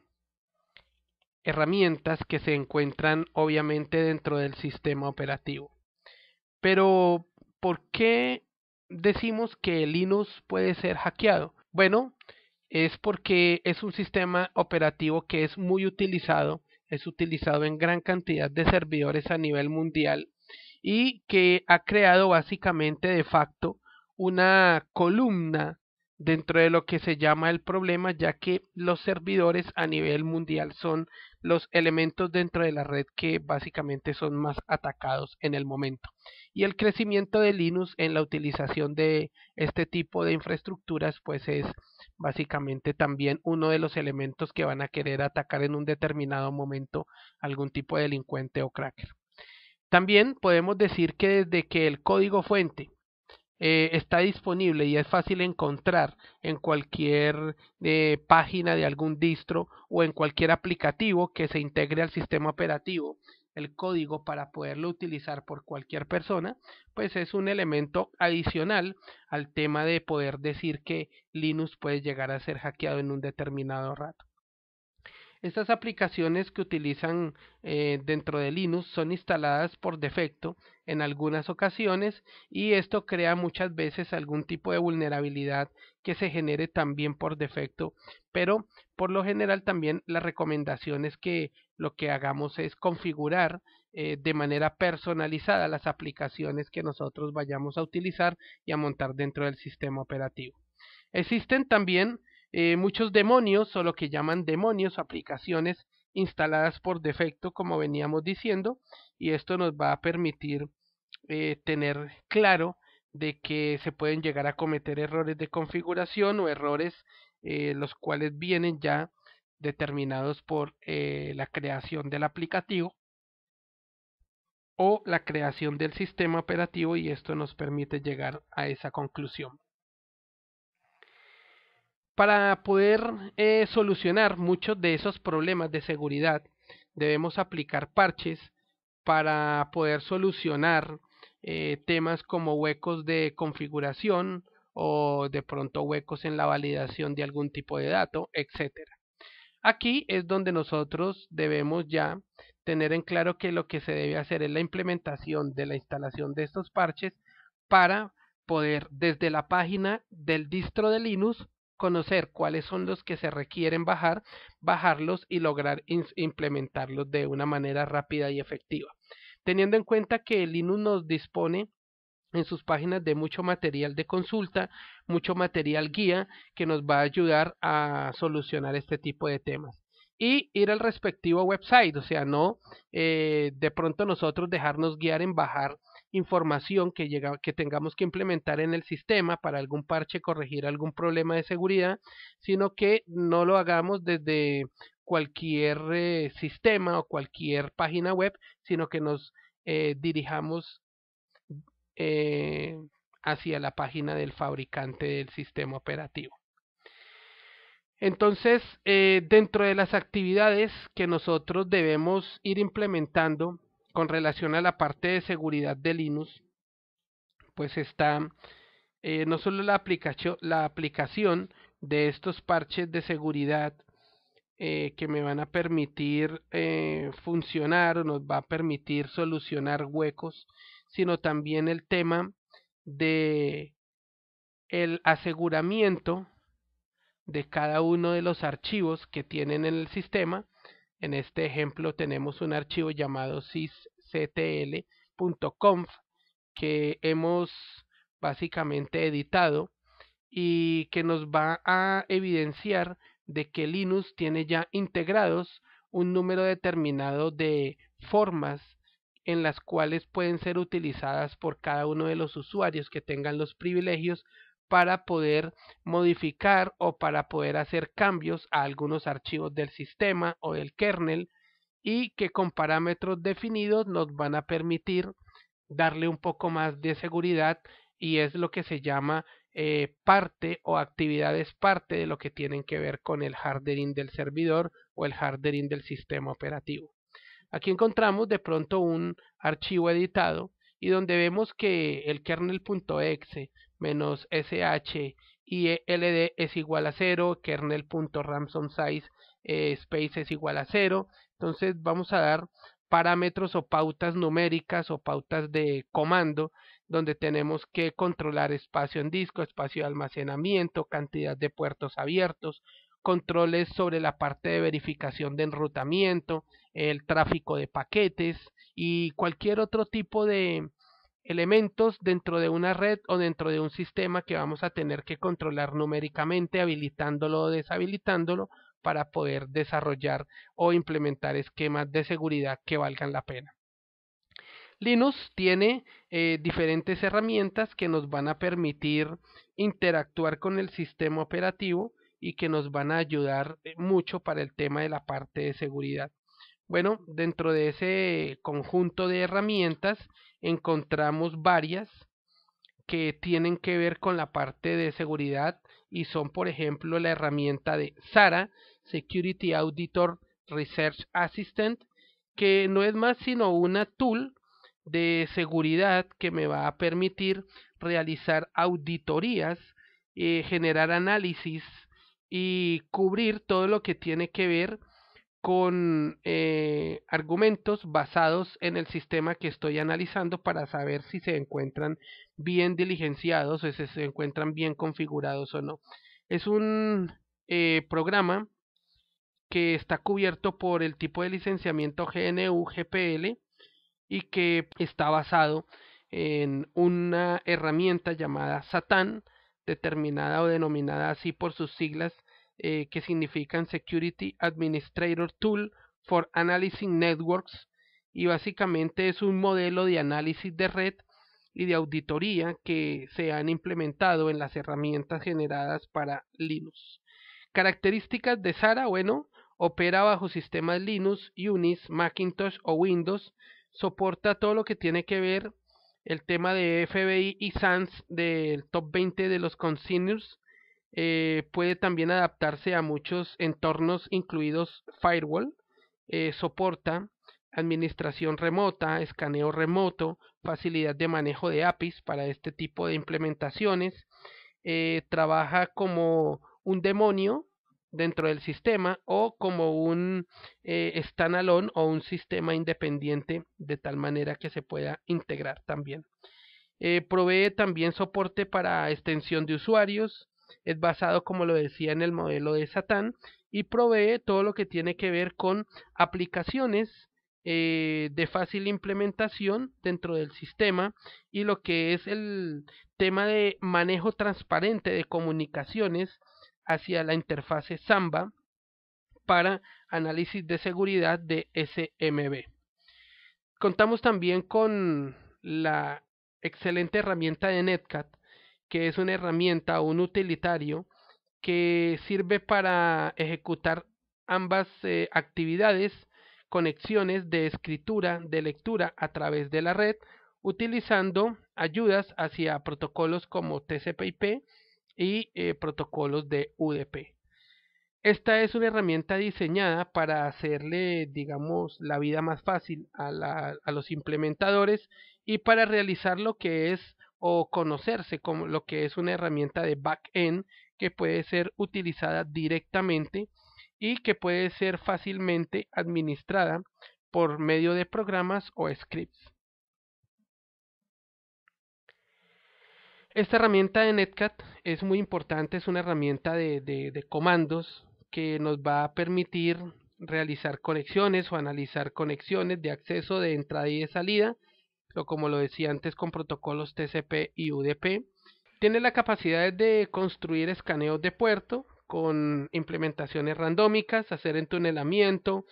herramientas que se encuentran obviamente dentro del sistema operativo. Pero, ¿por qué decimos que Linux puede ser hackeado? Bueno, es porque es un sistema operativo que es muy utilizado es utilizado en gran cantidad de servidores a nivel mundial y que ha creado básicamente de facto una columna dentro de lo que se llama el problema, ya que los servidores a nivel mundial son los elementos dentro de la red que básicamente son más atacados en el momento. Y el crecimiento de Linux en la utilización de este tipo de infraestructuras, pues es básicamente también uno de los elementos que van a querer atacar en un determinado momento algún tipo de delincuente o cracker. También podemos decir que desde que el código fuente eh, está disponible y es fácil encontrar en cualquier eh, página de algún distro o en cualquier aplicativo que se integre al sistema operativo el código para poderlo utilizar por cualquier persona, pues es un elemento adicional al tema de poder decir que Linux puede llegar a ser hackeado en un determinado rato. Estas aplicaciones que utilizan eh, dentro de Linux son instaladas por defecto en algunas ocasiones y esto crea muchas veces algún tipo de vulnerabilidad que se genere también por defecto, pero por lo general también la recomendación es que lo que hagamos es configurar eh, de manera personalizada las aplicaciones que nosotros vayamos a utilizar y a montar dentro del sistema operativo. Existen también eh, muchos demonios o lo que llaman demonios, aplicaciones instaladas por defecto, como veníamos diciendo, y esto nos va a permitir eh, tener claro de que se pueden llegar a cometer errores de configuración o errores eh, los cuales vienen ya determinados por la creación del aplicativo o la creación del sistema operativo y esto nos permite llegar a esa conclusión. Para poder eh, solucionar muchos de esos problemas de seguridad, debemos aplicar parches para poder solucionar eh, temas como huecos de configuración o de pronto huecos en la validación de algún tipo de dato, etcétera. Aquí es donde nosotros debemos ya tener en claro que lo que se debe hacer es la implementación de la instalación de estos parches para poder desde la página del distro de Linux conocer cuáles son los que se requieren bajar, bajarlos y lograr implementarlos de una manera rápida y efectiva. Teniendo en cuenta que Linux nos dispone en sus páginas de mucho material de consulta, mucho material guía que nos va a ayudar a solucionar este tipo de temas y ir al respectivo website, o sea, no eh, de pronto nosotros dejarnos guiar en bajar información que, llega, que tengamos que implementar en el sistema para algún parche, corregir algún problema de seguridad, sino que no lo hagamos desde cualquier eh, sistema o cualquier página web, sino que nos eh, dirijamos eh, hacia la página del fabricante del sistema operativo. Entonces, dentro de las actividades que nosotros debemos ir implementando con relación a la parte de seguridad de Linux, pues está eh, no solo la aplicación, de estos parches de seguridad eh, que me van a permitir eh, funcionar o nos va a permitir solucionar huecos, sino también el tema de el aseguramiento de cada uno de los archivos que tienen en el sistema en este ejemplo tenemos un archivo llamado sysctl.conf que hemos básicamente editado y que nos va a evidenciar de que Linux tiene ya integrados un número determinado de formas en las cuales pueden ser utilizadas por cada uno de los usuarios que tengan los privilegios para poder modificar o para poder hacer cambios a algunos archivos del sistema o del kernel y que con parámetros definidos nos van a permitir darle un poco más de seguridad y es lo que se llama eh, parte o actividades parte de lo que tienen que ver con el hardening del servidor o el hardening del sistema operativo. Aquí encontramos de pronto un archivo editado y donde vemos que el kernel.exe menos sh y e, ld es igual a 0, kernel.ramsonsize eh, space es igual a cero, Entonces vamos a dar parámetros o pautas numéricas o pautas de comando donde tenemos que controlar espacio en disco, espacio de almacenamiento, cantidad de puertos abiertos, controles sobre la parte de verificación de enrutamiento, el tráfico de paquetes y cualquier otro tipo de elementos dentro de una red o dentro de un sistema que vamos a tener que controlar numéricamente, habilitándolo o deshabilitándolo para poder desarrollar o implementar esquemas de seguridad que valgan la pena. Linux tiene eh, diferentes herramientas que nos van a permitir interactuar con el sistema operativo y que nos van a ayudar eh, mucho para el tema de la parte de seguridad. Bueno, dentro de ese conjunto de herramientas encontramos varias que tienen que ver con la parte de seguridad y son, por ejemplo, la herramienta de SARA, Security Auditor Research Assistant, que no es más sino una tool de seguridad que me va a permitir realizar auditorías, eh, generar análisis y cubrir todo lo que tiene que ver con eh, argumentos basados en el sistema que estoy analizando para saber si se encuentran bien diligenciados o si se encuentran bien configurados o no. Es un eh, programa que está cubierto por el tipo de licenciamiento GNU-GPL y que está basado en una herramienta llamada Satan, determinada o denominada así por sus siglas eh, que significan Security Administrator Tool for Analyzing Networks y básicamente es un modelo de análisis de red y de auditoría que se han implementado en las herramientas generadas para Linux. Características de SARA, bueno, opera bajo sistemas Linux, Unix, Macintosh o Windows, soporta todo lo que tiene que ver el tema de FBI y SANS del top 20 de los consignors, eh, puede también adaptarse a muchos entornos, incluidos firewall, eh, soporta administración remota, escaneo remoto, facilidad de manejo de APIs para este tipo de implementaciones, eh, trabaja como un demonio dentro del sistema o como un eh, standalone o un sistema independiente de tal manera que se pueda integrar también. provee también soporte para extensión de usuarios, es basado, como lo decía, en el modelo de Satán y provee todo lo que tiene que ver con aplicaciones eh, de fácil implementación dentro del sistema y lo que es el tema de manejo transparente de comunicaciones hacia la interfase Samba para análisis de seguridad de SMB. Contamos también con la excelente herramienta de Netcat que es una herramienta o un utilitario que sirve para ejecutar ambas eh, actividades, conexiones de escritura, de lectura a través de la red, utilizando ayudas hacia protocolos como TCP/IP y eh, protocolos de UDP. Esta es una herramienta diseñada para hacerle, digamos, la vida más fácil a los implementadores y para realizar lo que es o conocerse como lo que es una herramienta de back-end que puede ser utilizada directamente y que puede ser fácilmente administrada por medio de programas o scripts. Esta herramienta de Netcat es muy importante, es una herramienta de, de comandos que nos va a permitir realizar conexiones o analizar conexiones de acceso, de entrada y de salida, o como lo decía antes con protocolos TCP y UDP. Tiene la capacidad de construir escaneos de puerto con implementaciones randómicas, hacer entunelamiento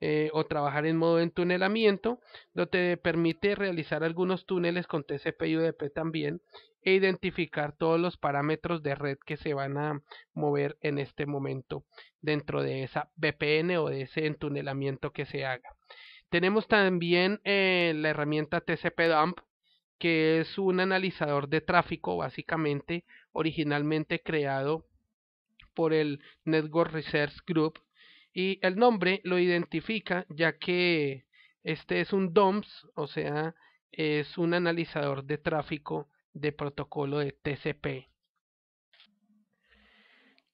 eh, o trabajar en modo de entunelamiento, lo te permite realizar algunos túneles con TCP y UDP también e identificar todos los parámetros de red que se van a mover en este momento dentro de esa VPN o de ese entunelamiento que se haga. Tenemos también eh, la herramienta TCP-Dump, que es un analizador de tráfico, básicamente, originalmente creado por el Network Research Group. Y el nombre lo identifica, ya que este es un DOMS, o sea, es un analizador de tráfico de protocolo de TCP.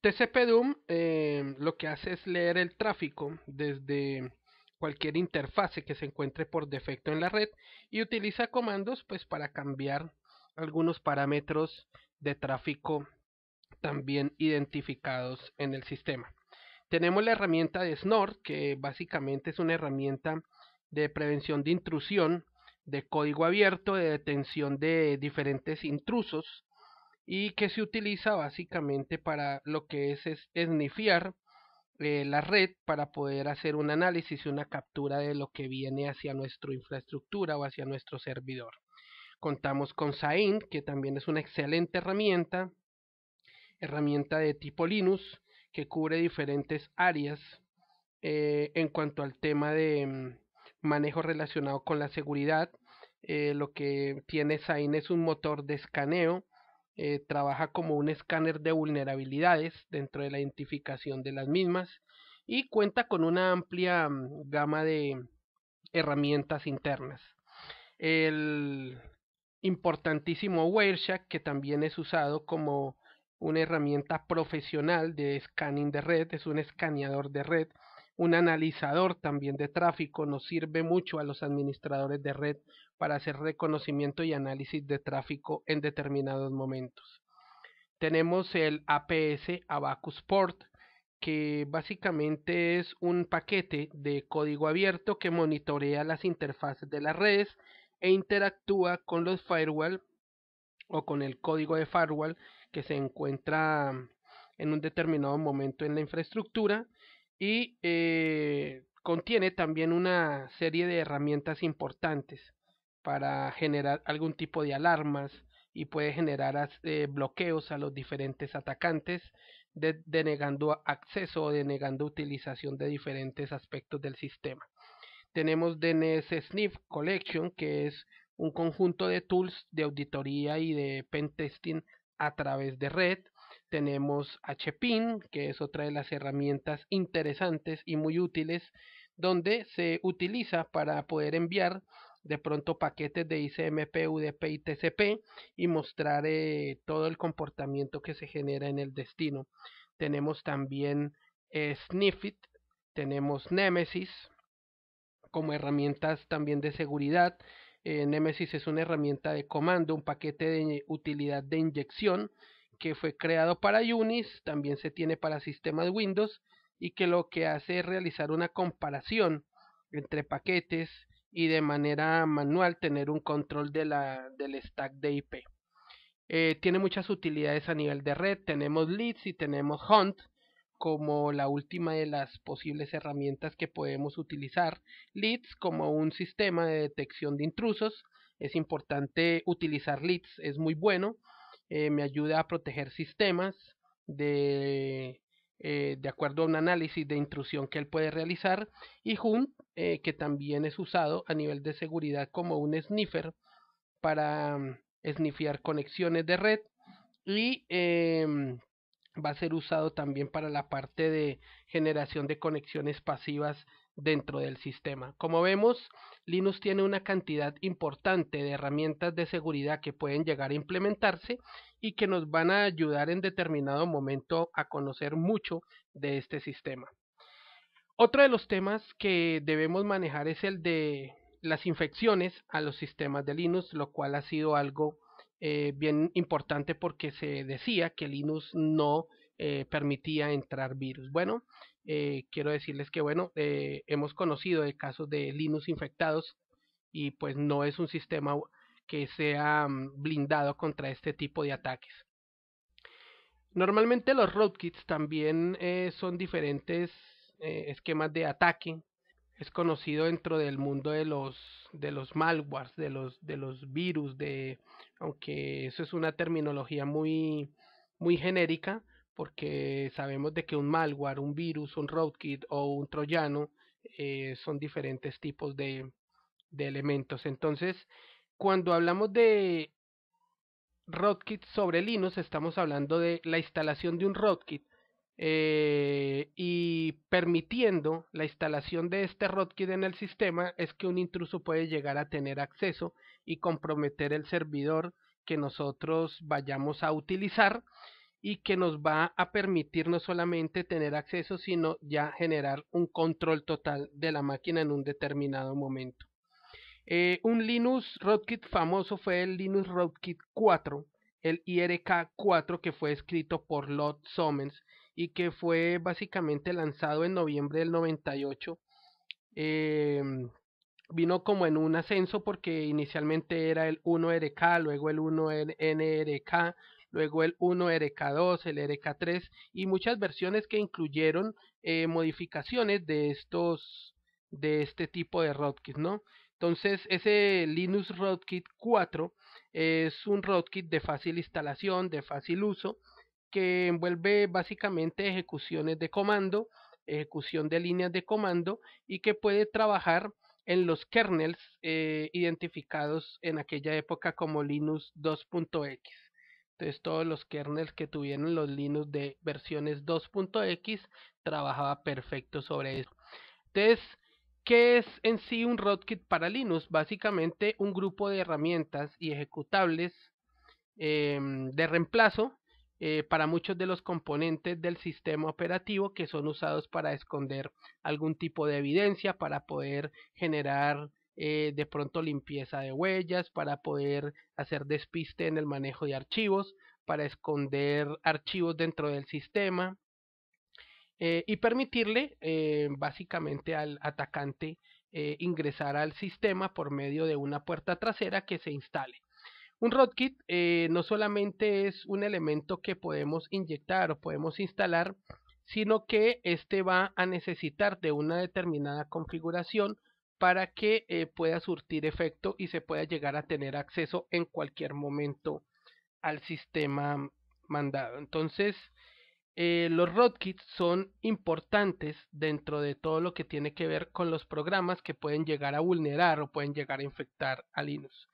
TCP-DOM eh, lo que hace es leer el tráfico desde cualquier interfase que se encuentre por defecto en la red y utiliza comandos pues para cambiar algunos parámetros de tráfico también identificados en el sistema. Tenemos la herramienta de Snort que básicamente es una herramienta de prevención de intrusión de código abierto de detención de diferentes intrusos y que se utiliza básicamente para lo que es, es eh, la red para poder hacer un análisis y una captura de lo que viene hacia nuestra infraestructura o hacia nuestro servidor. Contamos con Zain, que también es una excelente herramienta, herramienta de tipo Linux, que cubre diferentes áreas eh, en cuanto al tema de mm, manejo relacionado con la seguridad. Eh, lo que tiene Sain es un motor de escaneo eh, trabaja como un escáner de vulnerabilidades dentro de la identificación de las mismas y cuenta con una amplia mm, gama de herramientas internas. El importantísimo Wireshark, que también es usado como una herramienta profesional de scanning de red, es un escaneador de red un analizador también de tráfico nos sirve mucho a los administradores de red para hacer reconocimiento y análisis de tráfico en determinados momentos. Tenemos el APS Abacus Port, que básicamente es un paquete de código abierto que monitorea las interfaces de las redes e interactúa con los firewall o con el código de firewall que se encuentra en un determinado momento en la infraestructura y eh, contiene también una serie de herramientas importantes para generar algún tipo de alarmas y puede generar eh, bloqueos a los diferentes atacantes denegando acceso o denegando utilización de diferentes aspectos del sistema. Tenemos DNS Sniff Collection, que es un conjunto de tools de auditoría y de pentesting a través de red tenemos HPIN, que es otra de las herramientas interesantes y muy útiles, donde se utiliza para poder enviar de pronto paquetes de ICMP, UDP y TCP y mostrar eh, todo el comportamiento que se genera en el destino. Tenemos también eh, Sniffit, tenemos Nemesis como herramientas también de seguridad. Eh, Nemesis es una herramienta de comando, un paquete de utilidad de inyección que fue creado para Unis, también se tiene para sistemas Windows y que lo que hace es realizar una comparación entre paquetes y de manera manual tener un control de la, del stack de IP. Eh, tiene muchas utilidades a nivel de red, tenemos Leads y tenemos Hunt como la última de las posibles herramientas que podemos utilizar. Leads como un sistema de detección de intrusos, es importante utilizar Leads, es muy bueno eh, me ayuda a proteger sistemas de, eh, de acuerdo a un análisis de intrusión que él puede realizar, y Hum, eh, que también es usado a nivel de seguridad como un sniffer para mm, snifiar conexiones de red y em, va a ser usado también para la parte de generación de conexiones pasivas dentro del sistema. Como vemos, Linux tiene una cantidad importante de herramientas de seguridad que pueden llegar a implementarse y que nos van a ayudar en determinado momento a conocer mucho de este sistema. Otro de los temas que debemos manejar es el de las infecciones a los sistemas de Linux, lo cual ha sido algo eh, bien importante porque se decía que Linux no eh, permitía entrar virus. Bueno, eh, quiero decirles que, bueno, eh, hemos conocido de casos de Linux infectados y pues no es un sistema que sea mm, blindado contra este tipo de ataques. Normalmente los rootkits también eh, son diferentes esquemas de ataque. Es conocido dentro del mundo de los, de los malwares, de los, de los virus, de, aunque eso es una terminología muy, muy genérica, porque sabemos de que un malware, un virus, un rootkit o un troyano eh, son diferentes tipos de, elementos. Entonces, cuando hablamos de rootkit sobre Linux, estamos hablando de la instalación de un rootkit eh, y permitiendo la instalación de este rootkit en el sistema es que un intruso puede llegar a tener acceso y comprometer el servidor que nosotros vayamos a utilizar y que nos va a permitir no solamente tener acceso, sino ya generar un control total de la máquina en un determinado momento. Eh, un Linux Roadkit famoso fue el Linux Roadkit 4, el IRK 4 que fue escrito por lot Summons y que fue básicamente lanzado en noviembre del 98. Em, vino como en un ascenso porque inicialmente era el 1RK, luego el 1NRK, luego el 1 RK2, el RK3 y muchas versiones que incluyeron eh, modificaciones de estos de este tipo de rootkit, ¿no? Entonces, ese Linux Rootkit 4 es un rootkit de fácil instalación, de fácil uso, que envuelve básicamente ejecuciones de comando, ejecución de líneas de comando y que puede trabajar en los kernels eh, identificados en aquella época como Linux 2.x. Entonces todos los kernels que tuvieron los Linux de versiones 2.x trabajaba perfecto sobre eso. Entonces, ¿qué es en sí un rootkit para Linux? Básicamente un grupo de herramientas y ejecutables em, de reemplazo eh, para muchos de los componentes del sistema operativo que son usados para esconder algún tipo de evidencia, para poder generar eh, de pronto limpieza de huellas, para poder hacer despiste en el manejo de archivos, para esconder archivos dentro del sistema eh, y permitirle eh, básicamente al atacante ingresar al sistema por medio de una puerta trasera que se instale. Un rootkit no solamente es un elemento que podemos inyectar o podemos instalar, sino que este va a necesitar de una determinada configuración para que eh, pueda surtir efecto y se pueda llegar a tener acceso en cualquier momento al sistema mandado. Entonces, eh, los rootkits son importantes dentro de todo lo que tiene que ver con los programas que pueden llegar a vulnerar o pueden llegar a infectar a Linux.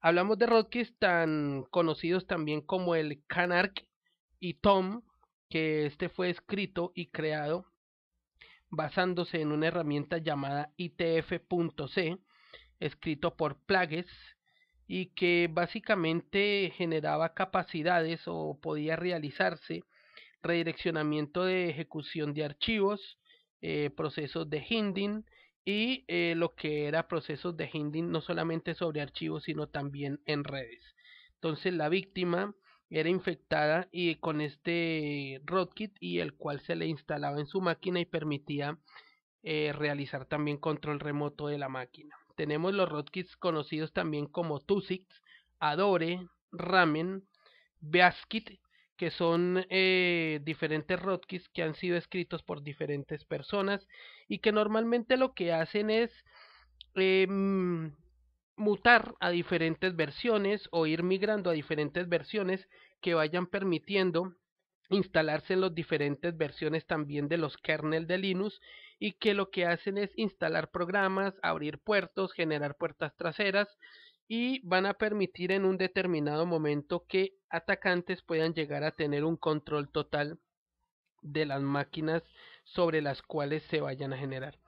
Hablamos de rootkits tan conocidos también como el Canarc y Tom, que este fue escrito y creado basándose en una herramienta llamada ITF.c, escrito por Plagues, y que básicamente generaba capacidades o podía realizarse redireccionamiento de ejecución de archivos, eh, procesos de hinding y eh, lo que era procesos de hinding no solamente sobre archivos sino también en redes. Entonces la víctima era infectada y con este rootkit y el cual se le instalaba en su máquina y permitía eh, realizar también control remoto de la máquina. Tenemos los rootkits conocidos también como TUSIX, Adore, Ramen, Baskit, que son eh, diferentes rootkits que han sido escritos por diferentes personas y que normalmente lo que hacen es em, mutar a diferentes versiones o ir migrando a diferentes versiones que vayan permitiendo instalarse en las diferentes versiones también de los kernel de Linux y que lo que hacen es instalar programas, abrir puertos, generar puertas traseras y van a permitir en un determinado momento que atacantes puedan llegar a tener un control total de las máquinas sobre las cuales se vayan a generar.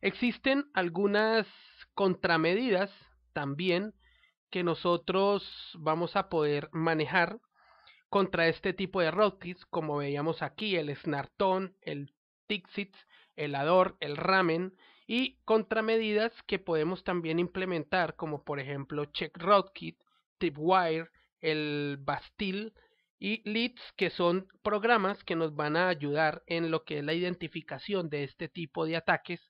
Existen algunas contramedidas también que nosotros vamos a poder manejar contra este tipo de roadkits, como veíamos aquí, el snarton, el tixit, el ador, el ramen, y contramedidas que podemos también implementar, como por ejemplo check roadkit, tipwire, el bastil y leads, que son programas que nos van a ayudar en lo que es la identificación de este tipo de ataques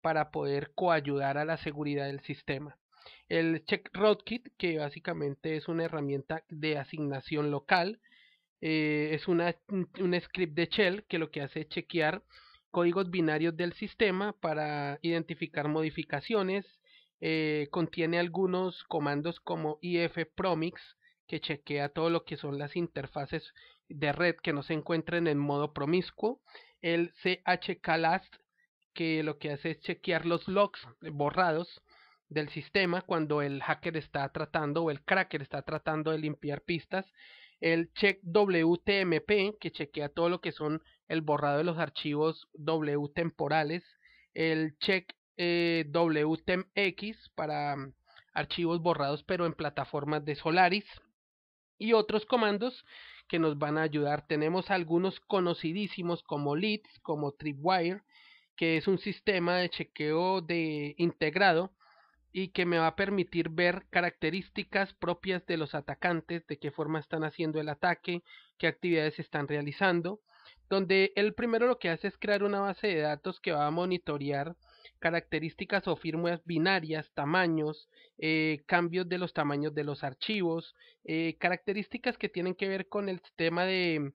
para poder coayudar a la seguridad del sistema. El Check que básicamente es una herramienta de asignación local, eh, es un script de shell que lo que hace es chequear códigos binarios del sistema para identificar modificaciones. Eh, contiene algunos comandos como ifpromix, que chequea todo lo que son las interfaces de red que no se encuentren en modo promiscuo. El chklast que lo que hace es chequear los logs borrados del sistema cuando el hacker está tratando o el cracker está tratando de limpiar pistas. El check WTMP que chequea todo lo que son el borrado de los archivos W temporales. El check eh, para mm, archivos borrados pero en plataformas de Solaris. Y otros comandos que nos van a ayudar. Tenemos algunos conocidísimos como LEADS, como Tripwire, que es un sistema de chequeo de integrado y que me va a permitir ver características propias de los atacantes, de qué forma están haciendo el ataque, qué actividades están realizando, donde el primero lo que hace es crear una base de datos que va a monitorear características o firmas binarias, tamaños, eh, cambios de los tamaños de los archivos, eh, características que tienen que ver con el tema de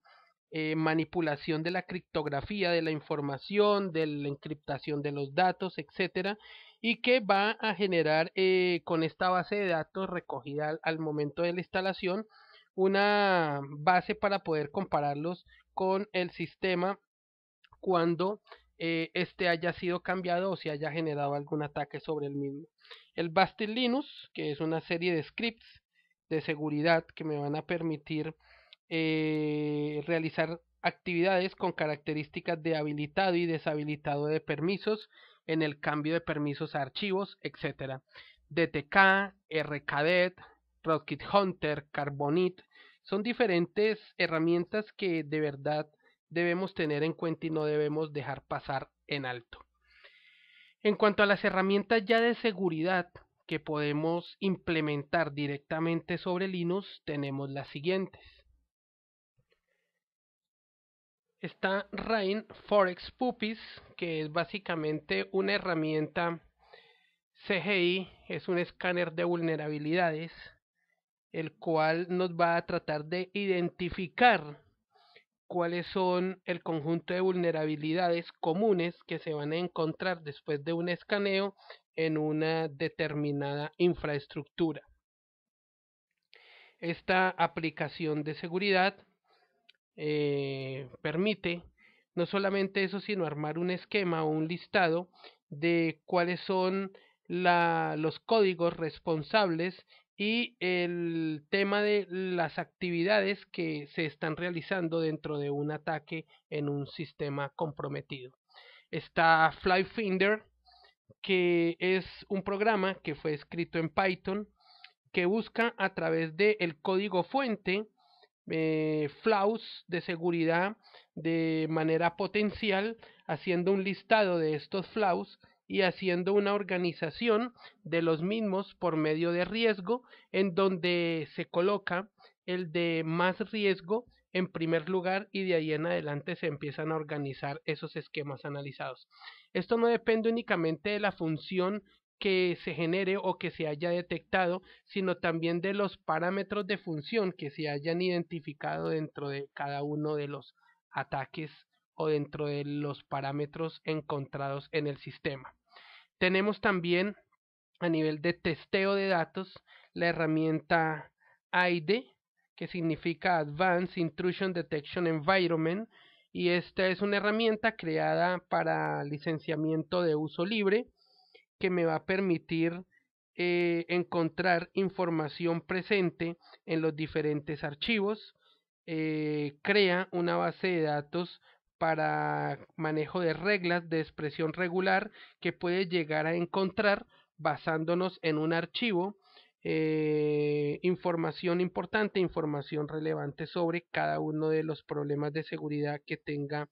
eh, manipulación de la criptografía, de la información, de la encriptación de los datos, etc., y que va a generar eh, con esta base de datos recogida al, momento de la instalación una base para poder compararlos con el sistema cuando eh, este haya sido cambiado o se haya generado algún ataque sobre el mismo. El bastil Linux, que es una serie de scripts de seguridad que me van a permitir eh, realizar actividades con características de habilitado y deshabilitado de permisos en el cambio de permisos a archivos, etc. DTK, RKDET, Rocket Hunter, Carbonit, son diferentes herramientas que de verdad debemos tener en cuenta y no debemos dejar pasar en alto. En cuanto a las herramientas ya de seguridad que podemos implementar directamente sobre Linux, tenemos las siguientes está Rain Forex Puppies, que es básicamente una herramienta CGI, es un escáner de vulnerabilidades, el cual nos va a tratar de identificar cuáles son el conjunto de vulnerabilidades comunes que se van a encontrar después de un escaneo en una determinada infraestructura. Esta aplicación de seguridad eh, permite no solamente eso, sino armar un esquema o un listado de cuáles son los códigos responsables y el tema de las actividades que se están realizando dentro de un ataque en un sistema comprometido. Está FlyFinder, que es un programa que fue escrito en Python, que busca a través del el código fuente eh, flaws de seguridad de manera potencial, haciendo un listado de estos flaws y haciendo una organización de los mismos por medio de riesgo, en donde se coloca el de más riesgo en primer lugar y de ahí en adelante se empiezan a organizar esos esquemas analizados. Esto no depende únicamente de la función que se genere o que se haya detectado, sino también de los parámetros de función que se hayan identificado dentro de cada uno de los ataques o dentro de los parámetros encontrados en el sistema. Tenemos también a nivel de testeo de datos la herramienta AIDE, que significa Advanced Intrusion Detection Environment, y esta es una herramienta creada para licenciamiento de uso libre que me va a permitir eh, encontrar información presente en los diferentes archivos, eh, crea una base de datos para manejo de reglas de expresión regular que puede llegar a encontrar basándonos en un archivo eh, información importante, información relevante sobre cada uno de los problemas de seguridad que tenga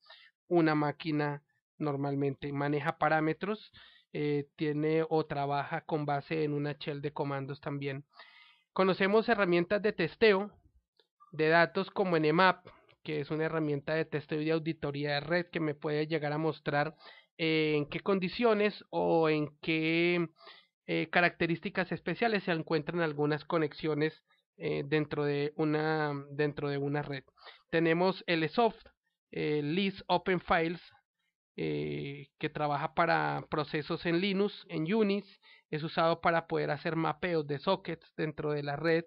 una máquina normalmente. Maneja parámetros eh, tiene o trabaja con base en una shell de comandos también. Conocemos herramientas de testeo de datos como Nmap, que es una herramienta de testeo y de auditoría de red que me puede llegar a mostrar eh, en qué condiciones o en qué eh, características especiales se encuentran algunas conexiones dentro, de una, dentro de una red. Tenemos el e soft List Open Files, eh, que trabaja para procesos en Linux, en Unix, es usado para poder hacer mapeos de sockets dentro de la red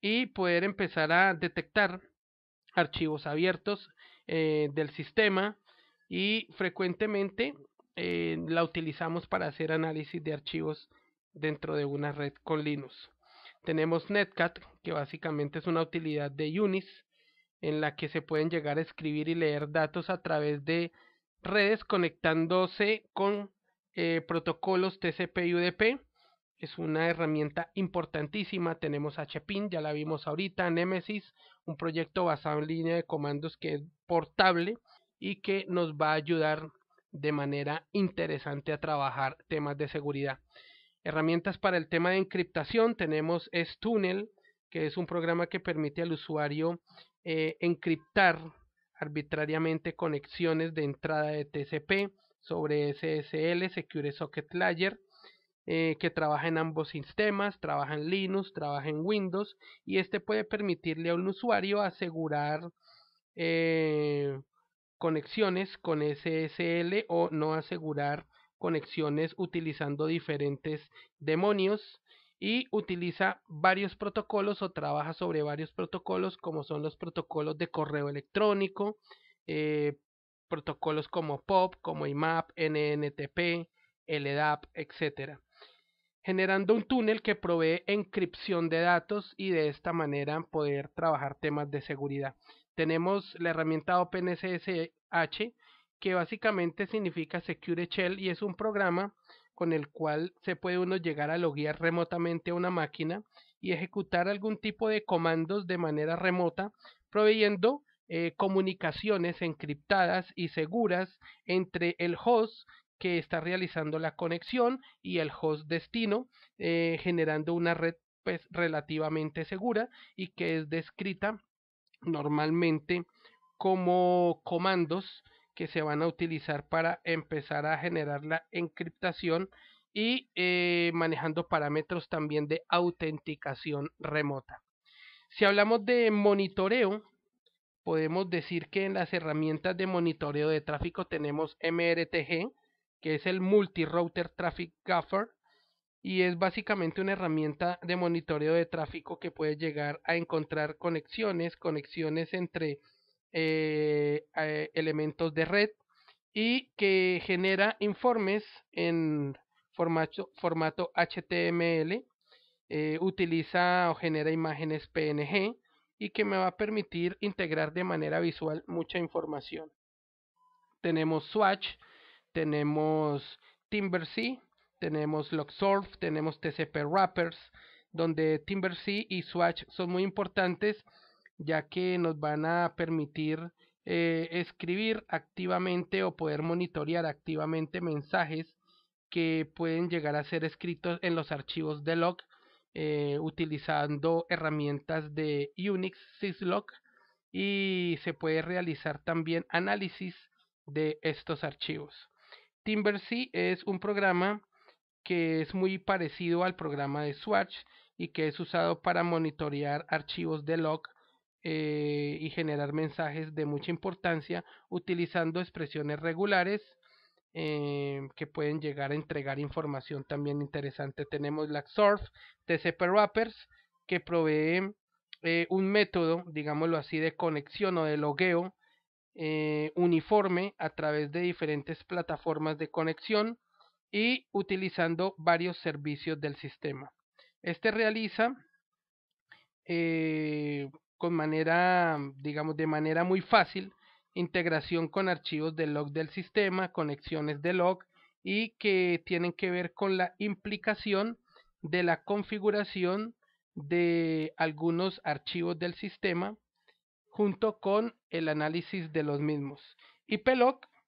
y poder empezar a detectar archivos abiertos eh, del sistema y frecuentemente eh, la utilizamos para hacer análisis de archivos dentro de una red con Linux. Tenemos Netcat, que básicamente es una utilidad de Unix en la que se pueden llegar a escribir y leer datos a través de redes conectándose con eh, protocolos TCP y UDP. Es una herramienta importantísima. Tenemos HPIN, ya la vimos ahorita, Nemesis, un proyecto basado en línea de comandos que es portable y que nos va a ayudar de manera interesante a trabajar temas de seguridad. Herramientas para el tema de encriptación tenemos s e que es un programa que permite al usuario eh, encriptar arbitrariamente conexiones de entrada de TCP sobre SSL, Secure Socket Layer, eh, que trabaja en ambos sistemas, trabaja en Linux, trabaja en Windows, y este puede permitirle a un usuario asegurar eh, conexiones con SSL o no asegurar conexiones utilizando diferentes demonios y utiliza varios protocolos o trabaja sobre varios protocolos como son los protocolos de correo electrónico, eh, protocolos como POP, como IMAP, NNTP, LDAP, etc. Generando un túnel que provee encripción de datos y de esta manera poder trabajar temas de seguridad. Tenemos la herramienta OpenSSH que básicamente significa Secure Shell y es un programa con el cual se puede uno llegar a loguear remotamente a una máquina y ejecutar algún tipo de comandos de manera remota, proveyendo eh, comunicaciones encriptadas y seguras entre el host que está realizando la conexión y el host destino, eh, generando una red pues, relativamente segura y que es descrita normalmente como comandos que se van a utilizar para empezar a generar la encriptación y eh, manejando parámetros también de autenticación remota. Si hablamos de monitoreo, podemos decir que en las herramientas de monitoreo de tráfico tenemos MRTG, que es el Multi-Router Traffic Gaffer, y es básicamente una herramienta de monitoreo de tráfico que puede llegar a encontrar conexiones, conexiones entre eh, eh, elementos de red y que genera informes en formato, formato HTML, eh, utiliza o genera imágenes PNG y que me va a permitir integrar de manera visual mucha información. Tenemos Swatch, tenemos Timbersea, tenemos Logsurf, tenemos TCP Wrappers, donde Timbersea y Swatch son muy importantes ya que nos van a permitir eh, escribir activamente o poder monitorear activamente mensajes que pueden llegar a ser escritos en los archivos de log eh, utilizando herramientas de Unix syslog y se puede realizar también análisis de estos archivos. Timbersea es un programa que es muy parecido al programa de Swatch y que es usado para monitorear archivos de log eh, y generar mensajes de mucha importancia utilizando expresiones regulares eh, que pueden llegar a entregar información también interesante. Tenemos la XORF TCP Wrappers que provee eh, un método, digámoslo así, de conexión o de logueo uniforme a través de diferentes plataformas de conexión y utilizando varios servicios del sistema. Este realiza con manera, mm, digamos, de manera muy fácil, integración con archivos de log del sistema, conexiones de log y que tienen que ver con la implicación de la configuración de algunos archivos del sistema junto con el análisis de los mismos. Y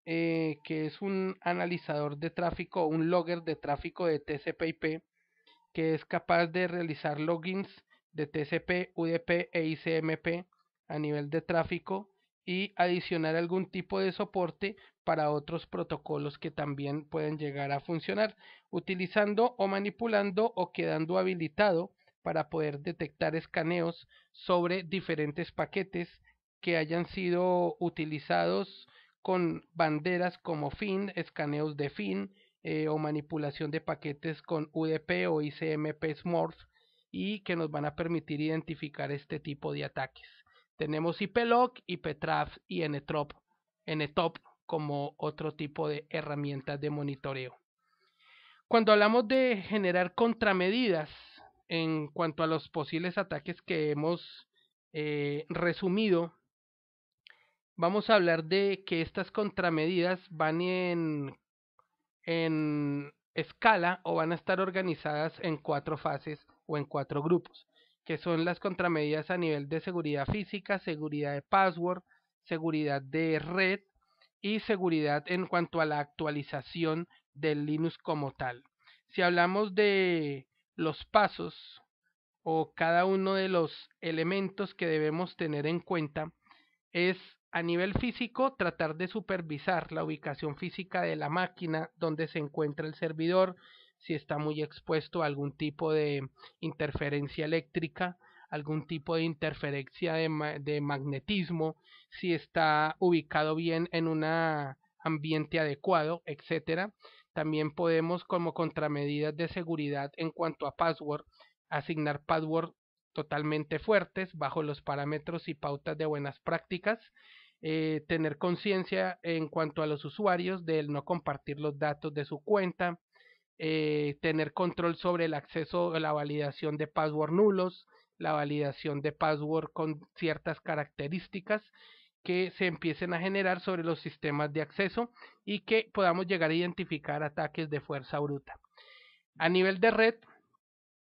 eh, que es un analizador de tráfico, un logger de tráfico de TCP/IP, que es capaz de realizar logins de TCP, UDP e ICMP a nivel de tráfico y adicionar algún tipo de soporte para otros protocolos que también pueden llegar a funcionar, utilizando o manipulando o quedando habilitado para poder detectar escaneos sobre diferentes paquetes que hayan sido utilizados con banderas como FIN, escaneos de FIN eh, o manipulación de paquetes con UDP o ICMP Smurf y que nos van a permitir identificar este tipo de ataques. Tenemos IPLock, IPTRAF y NTROP, NTOP como otro tipo de herramientas de monitoreo. Cuando hablamos de generar contramedidas en cuanto a los posibles ataques que hemos eh, resumido, vamos a hablar de que estas contramedidas van en escala o van a estar organizadas en cuatro fases o en cuatro grupos, que son las contramedidas a nivel de seguridad física, seguridad de password, seguridad de red y seguridad en cuanto a la actualización del Linux como tal. Si hablamos de los pasos o cada uno de los elementos que debemos tener en cuenta es a nivel físico tratar de supervisar la ubicación física de la máquina donde se encuentra el servidor, si está muy expuesto a algún tipo de interferencia eléctrica, algún tipo de interferencia de, magnetismo, si está ubicado bien en un ambiente adecuado, etcétera. También podemos, como contramedidas de seguridad en cuanto a password, asignar password totalmente fuertes bajo los parámetros y pautas de buenas prácticas. Eh, tener conciencia en cuanto a los usuarios del no compartir los datos de su cuenta, eh, tener control sobre el acceso o la validación de password nulos, la validación de password con ciertas características que se empiecen a generar sobre los sistemas de acceso y que podamos llegar a identificar ataques de fuerza bruta. A nivel de red,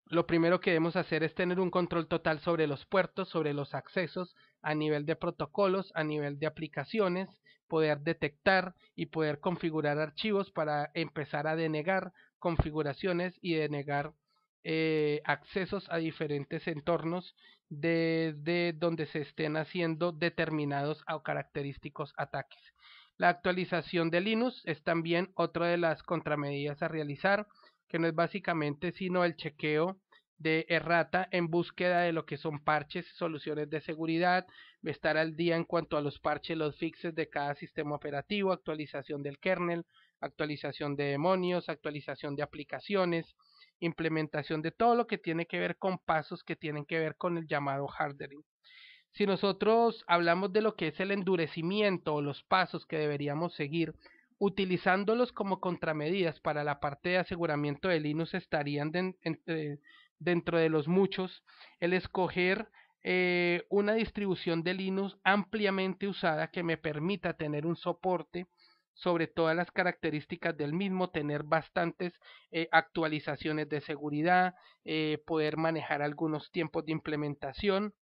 lo primero que debemos hacer es tener un control total sobre los puertos, sobre los accesos, a nivel de protocolos, a nivel de aplicaciones, poder detectar y poder configurar archivos para empezar a denegar, configuraciones y de negar eh, accesos a diferentes entornos desde de donde se estén haciendo determinados o característicos ataques. La actualización de Linux es también otra de las contramedidas a realizar, que no es básicamente sino el chequeo de errata en búsqueda de lo que son parches, soluciones de seguridad, estar al día en cuanto a los parches, los fixes de cada sistema operativo, actualización del kernel, actualización de demonios, actualización de aplicaciones, implementación de todo lo que tiene que ver con pasos que tienen que ver con el llamado hardening. Si nosotros hablamos de lo que es el endurecimiento o los pasos que deberíamos seguir, utilizándolos como contramedidas para la parte de aseguramiento de Linux estarían eh, dentro de los muchos el escoger eh, una distribución de Linux ampliamente usada que me permita tener un soporte sobre todas las características del mismo, tener bastantes eh, actualizaciones de seguridad, eh, poder manejar algunos tiempos de implementación,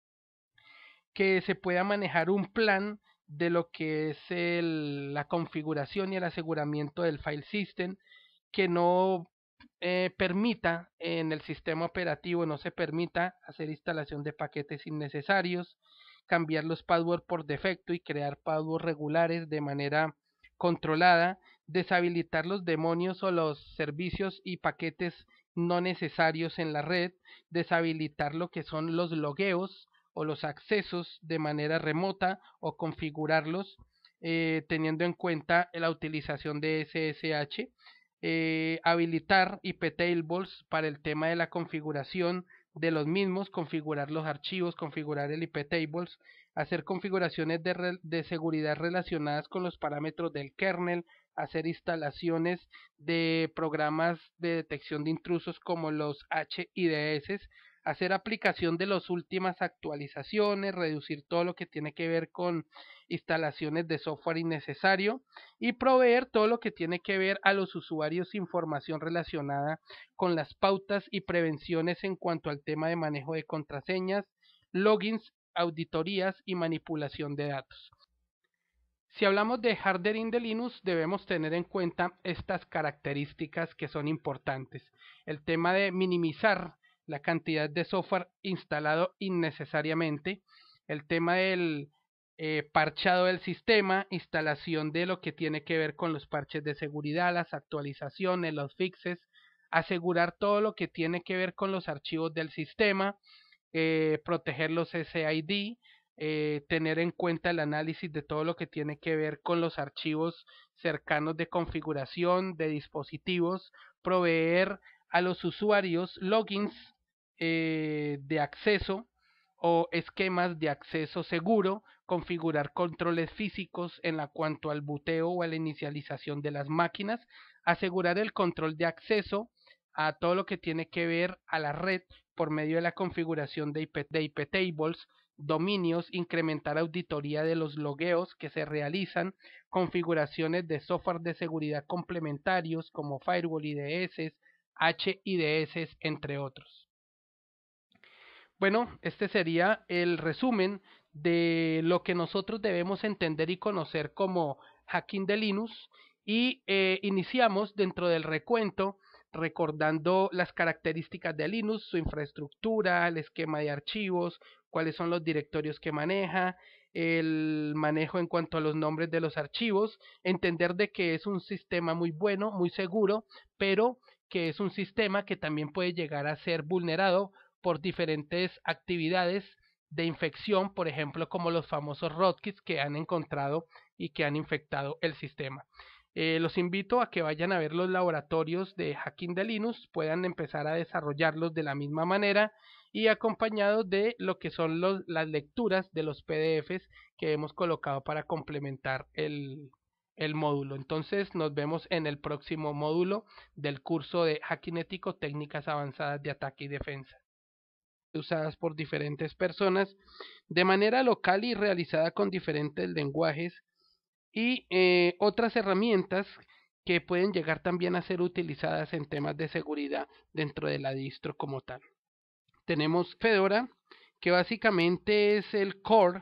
que se pueda manejar un plan de lo que es la configuración y el aseguramiento del file system, que no eh, permita en el sistema operativo, no se permita hacer instalación de paquetes innecesarios, cambiar los passwords por defecto y crear passwords regulares de manera controlada, deshabilitar los demonios o los servicios y paquetes no necesarios en la red, deshabilitar lo que son los logueos o los accesos de manera remota o configurarlos eh, teniendo en cuenta la utilización de SSH, eh, habilitar IP tables para el tema de la configuración de los mismos, configurar los archivos, configurar el IP tables, hacer configuraciones de, seguridad relacionadas con los parámetros del kernel, hacer instalaciones de programas de detección de intrusos como los HIDS, hacer aplicación de las últimas actualizaciones, reducir todo lo que tiene que ver con instalaciones de software innecesario y proveer todo lo que tiene que ver a los usuarios información relacionada con las pautas y prevenciones en cuanto al tema de manejo de contraseñas, logins auditorías y manipulación de datos. Si hablamos de hardening de Linux, debemos tener en cuenta estas características que son importantes. El tema de minimizar la cantidad de software instalado innecesariamente, el tema del eh, parchado del sistema, instalación de lo que tiene que ver con los parches de seguridad, las actualizaciones, los fixes, asegurar todo lo que tiene que ver con los archivos del sistema, eh, proteger los SID, eh, tener en cuenta el análisis de todo lo que tiene que ver con los archivos cercanos de configuración de dispositivos, proveer a los usuarios logins eh, de acceso o esquemas de acceso seguro, configurar controles físicos en la cuanto al buteo o a la inicialización de las máquinas, asegurar el control de acceso a todo lo que tiene que ver a la red por medio de la configuración de IP, tables, dominios, incrementar auditoría de los logueos que se realizan, configuraciones de software de seguridad complementarios como Firewall IDS, HIDS, entre otros. Bueno, este sería el resumen de lo que nosotros debemos entender y conocer como hacking de Linux y eh, iniciamos dentro del recuento recordando las características de Linux, su infraestructura, el esquema de archivos, cuáles son los directorios que maneja, el manejo en cuanto a los nombres de los archivos, entender de que es un sistema muy bueno, muy seguro, pero que es un sistema que también puede llegar a ser vulnerado por diferentes actividades de infección, por ejemplo, como los famosos rootkits que han encontrado y que han infectado el sistema. Eh, los invito a que vayan a ver los laboratorios de hacking de Linux, puedan empezar a desarrollarlos de la misma manera y acompañados de lo que son las lecturas de los PDFs que hemos colocado para complementar el, el módulo. Entonces nos vemos en el próximo módulo del curso de hacking ético, técnicas avanzadas de ataque y defensa usadas por diferentes personas de manera local y realizada con diferentes lenguajes y eh, otras herramientas que pueden llegar también a ser utilizadas en temas de seguridad dentro de la distro como tal. Tenemos Fedora, que básicamente es el core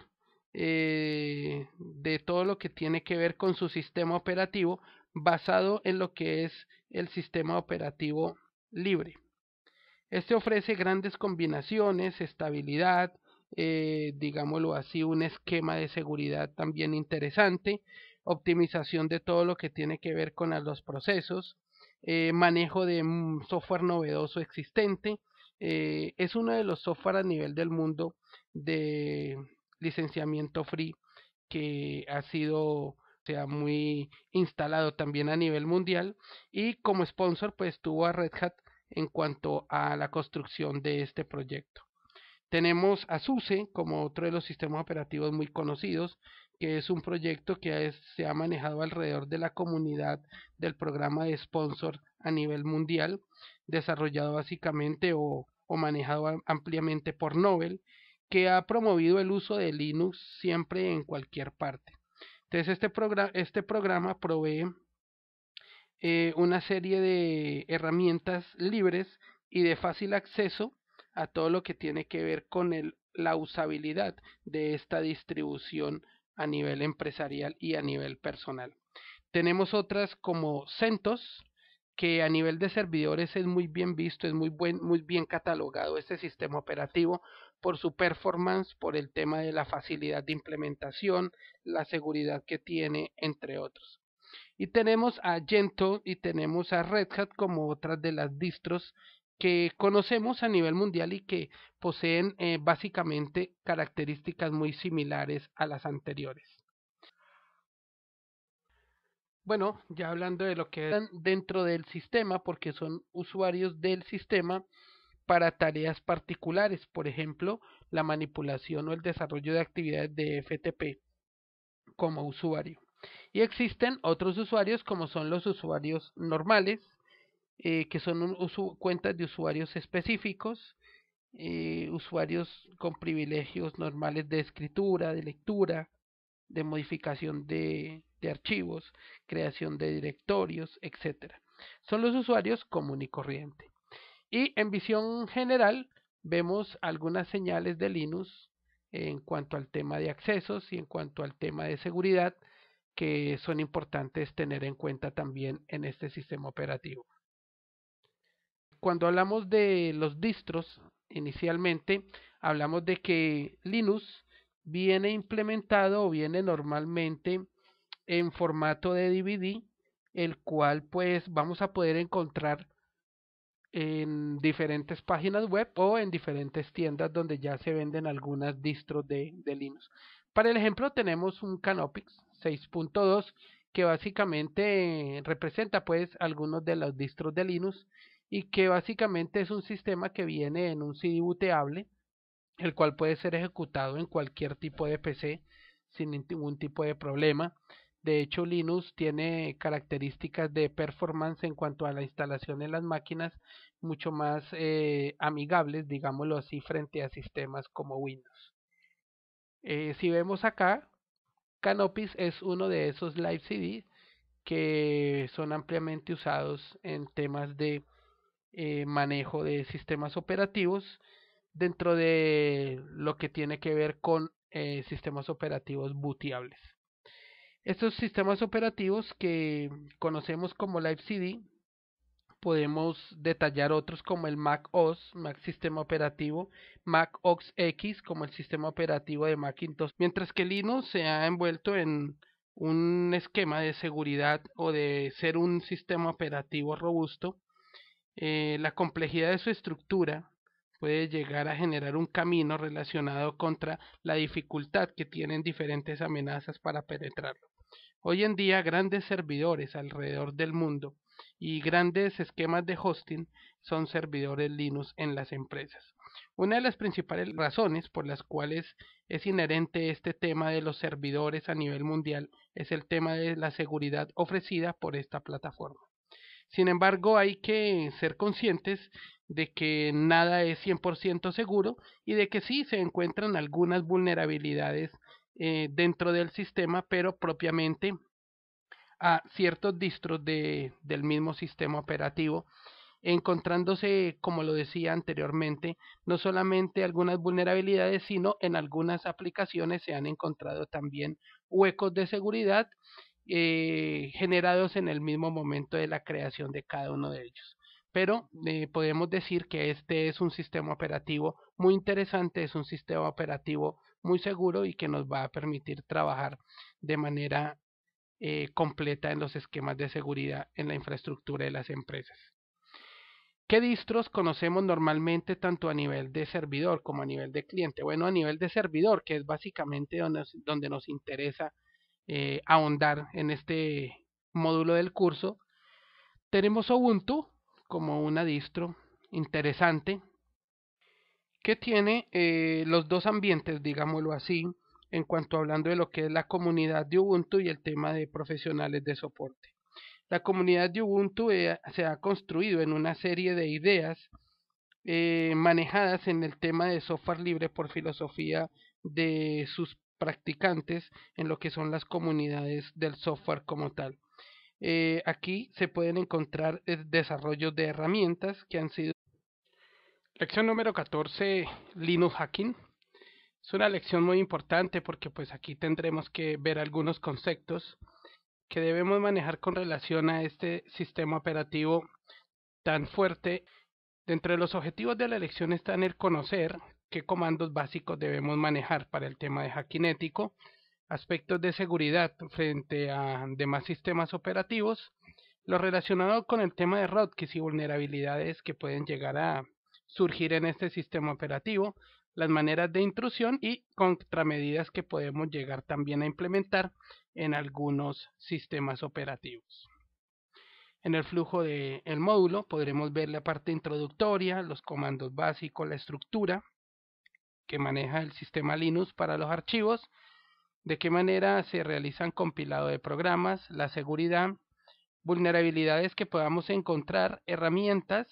eh, de todo lo que tiene que ver con su sistema operativo basado en lo que es el sistema operativo libre. Este ofrece grandes combinaciones, estabilidad, eh, digámoslo así, un esquema de seguridad también interesante, optimización de todo lo que tiene que ver con los procesos, eh, manejo de software novedoso existente. Eh, es uno de los software a nivel del mundo de licenciamiento free que ha sido sea muy instalado también a nivel mundial y como sponsor pues tuvo a Red Hat en cuanto a la construcción de este proyecto. Tenemos ASUSE como otro de los sistemas operativos muy conocidos, que es un proyecto que se ha manejado alrededor de la comunidad del programa de sponsor a nivel mundial, desarrollado básicamente o, manejado ampliamente por Nobel, que ha promovido el uso de Linux siempre en cualquier parte. Entonces este, este programa, provee eh, una serie de herramientas libres y de fácil acceso a todo lo que tiene que ver con la usabilidad de esta distribución a nivel empresarial y a nivel personal. Tenemos otras como CentOS, que a nivel de servidores es muy bien visto, es muy, muy bien catalogado este sistema operativo por su performance, por el tema de la facilidad de implementación, la seguridad que tiene, entre otros. Y tenemos a Gento y tenemos a Red Hat como otras de las distros que conocemos a nivel mundial y que poseen eh, básicamente características muy similares a las anteriores. Bueno, ya hablando de lo que están dentro del sistema, porque son usuarios del sistema para tareas particulares, por ejemplo, la manipulación o el desarrollo de actividades de FTP como usuario. Y existen otros usuarios como son los usuarios normales, eh, que son cuentas de usuarios específicos, eh, usuarios con privilegios normales de escritura, de lectura, de modificación de, de archivos, creación de directorios, etc. Son los usuarios común y corriente. Y en visión general vemos algunas señales de Linux en cuanto al tema de accesos y en cuanto al tema de seguridad que son importantes tener en cuenta también en este sistema operativo cuando hablamos de los distros, inicialmente hablamos de que Linux viene implementado o viene normalmente en formato de DVD, el cual pues vamos a poder encontrar en diferentes páginas web o en diferentes tiendas donde ya se venden algunas distros de, Linux. Para el ejemplo tenemos un Canopix 6.2 que básicamente representa pues algunos de los distros de Linux y que básicamente es un sistema que viene en un CD booteable, el cual puede ser ejecutado en cualquier tipo de PC sin ningún tipo de problema. De hecho, Linux tiene características de performance en cuanto a la instalación en las máquinas mucho más eh, amigables, digámoslo así, frente a sistemas como Windows. Eh, si vemos acá, Canopis es uno de esos live CD que son ampliamente usados en temas de eh, manejo de sistemas operativos dentro de lo que tiene que ver con eh, sistemas operativos booteables. Estos sistemas operativos que conocemos como Live CD podemos detallar otros como el Mac OS, Mac Sistema Operativo, Mac OS X como el sistema operativo de Macintosh, mientras que Linux se ha envuelto en un esquema de seguridad o de ser un sistema operativo robusto eh, la complejidad de su estructura puede llegar a generar un camino relacionado contra la dificultad que tienen diferentes amenazas para penetrarlo. Hoy en día grandes servidores alrededor del mundo y grandes esquemas de hosting son servidores Linux en las empresas. Una de las principales razones por las cuales es inherente este tema de los servidores a nivel mundial es el tema de la seguridad ofrecida por esta plataforma. Sin embargo, hay que ser conscientes de que nada es 100% seguro y de que sí se encuentran algunas vulnerabilidades eh, dentro del sistema, pero propiamente a ciertos distros de, del mismo sistema operativo, encontrándose, como lo decía anteriormente, no solamente algunas vulnerabilidades, sino en algunas aplicaciones se han encontrado también huecos de seguridad eh, generados en el mismo momento de la creación de cada uno de ellos. Pero eh, podemos decir que este es un sistema operativo muy interesante, es un sistema operativo muy seguro y que nos va a permitir trabajar de manera eh, completa en los esquemas de seguridad en la infraestructura de las empresas. ¿Qué distros conocemos normalmente tanto a nivel de servidor como a nivel de cliente? Bueno, a nivel de servidor, que es básicamente donde, donde nos interesa eh, ahondar en este módulo del curso, tenemos Ubuntu como una distro interesante que tiene eh, los dos ambientes, digámoslo así, en cuanto hablando de lo que es la comunidad de Ubuntu y el tema de profesionales de soporte. La comunidad de Ubuntu eh, se ha construido en una serie de ideas manejadas en el tema de software libre por filosofía de sus practicantes en lo que son las comunidades del software como tal. Eh, aquí se pueden encontrar eh, desarrollos de herramientas que han sido... Lección número 14, Linux Hacking. Es una lección muy importante porque pues aquí tendremos que ver algunos conceptos que debemos manejar con relación a este sistema operativo tan fuerte. Dentro de los objetivos de la lección están el conocer, qué comandos básicos debemos manejar para el tema de hackinético, aspectos de seguridad frente a demás sistemas operativos, lo relacionado con el tema de rootkits y vulnerabilidades que pueden llegar a surgir en este sistema operativo, las maneras de intrusión y contramedidas que podemos llegar también a implementar en algunos sistemas operativos. En el flujo del módulo podremos ver la parte introductoria, los comandos básicos, la estructura, que maneja el sistema Linux para los archivos, de qué manera se realizan compilado de programas, la seguridad, vulnerabilidades que podamos encontrar, herramientas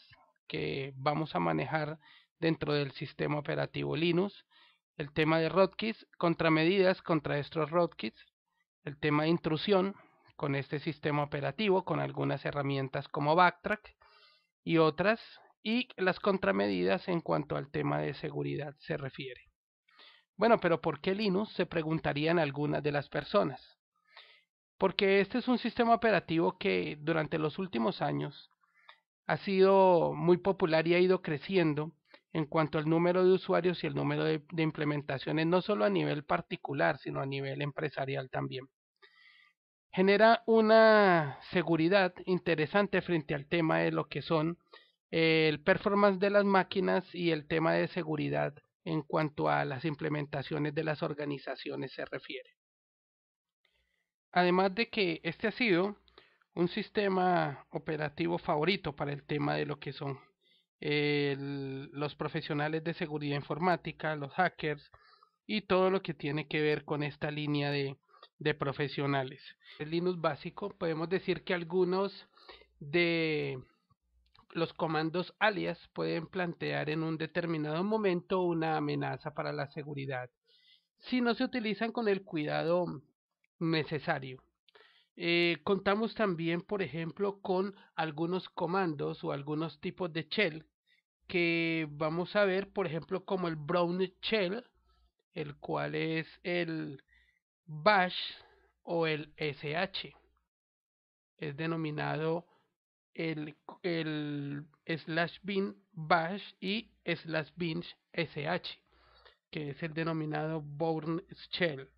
que vamos a manejar dentro del sistema operativo Linux, el tema de rootkits, contramedidas contra estos rootkits, el tema de intrusión con este sistema operativo, con algunas herramientas como Backtrack y otras, y las contramedidas en cuanto al tema de seguridad se refiere. Bueno, pero ¿por qué Linux? se preguntarían algunas de las personas. Porque este es un sistema operativo que durante los últimos años ha sido muy popular y ha ido creciendo en cuanto al número de usuarios y el número de, implementaciones, no solo a nivel particular, sino a nivel empresarial también. Genera una seguridad interesante frente al tema de lo que son el performance de las máquinas y el tema de seguridad en cuanto a las implementaciones de las organizaciones se refiere. Además de que este ha sido un sistema operativo favorito para el tema de lo que son los profesionales de seguridad informática, los hackers y todo lo que tiene que ver con esta línea de, de profesionales. El Linux básico, podemos decir que algunos de los comandos alias pueden plantear en un determinado momento una amenaza para la seguridad si no se utilizan con el cuidado necesario. Eh, contamos también, por ejemplo, con algunos comandos o algunos tipos de shell que vamos a ver, por ejemplo, como el brown shell, el cual es el bash o el sh. Es denominado el, slash bin bash y slash bin sh, que es el denominado Born Shell.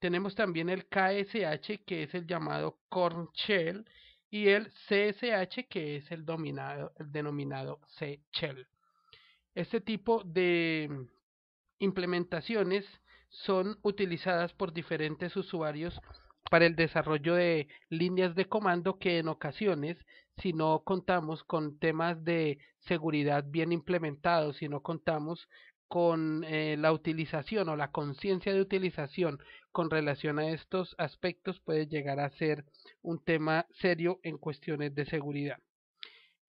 Tenemos también el KSH, que es el llamado Corn Shell, y el CSH, que es el, el denominado C Shell. Este tipo de implementaciones son utilizadas por diferentes usuarios para el desarrollo de líneas de comando que en ocasiones si no contamos con temas de seguridad bien implementados, si no contamos con eh, la utilización o la conciencia de utilización con relación a estos aspectos puede llegar a ser un tema serio en cuestiones de seguridad.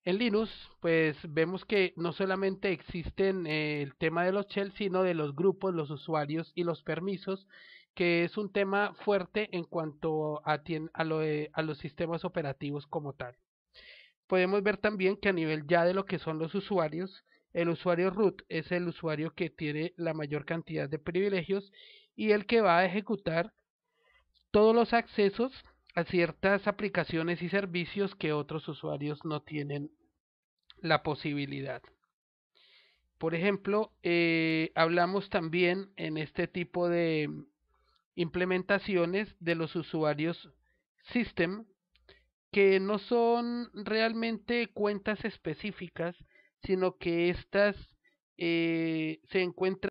En Linux, pues vemos que no solamente existen eh, el tema de los shells, sino de los grupos, los usuarios y los permisos, que es un tema fuerte en cuanto a los sistemas operativos como tal podemos ver también que a nivel ya de lo que son los usuarios, el usuario root es el usuario que tiene la mayor cantidad de privilegios y el que va a ejecutar todos los accesos a ciertas aplicaciones y servicios que otros usuarios no tienen la posibilidad. Por ejemplo, eh, hablamos también en este tipo de implementaciones de los usuarios system que no son realmente cuentas específicas, sino que estas eh, se encuentran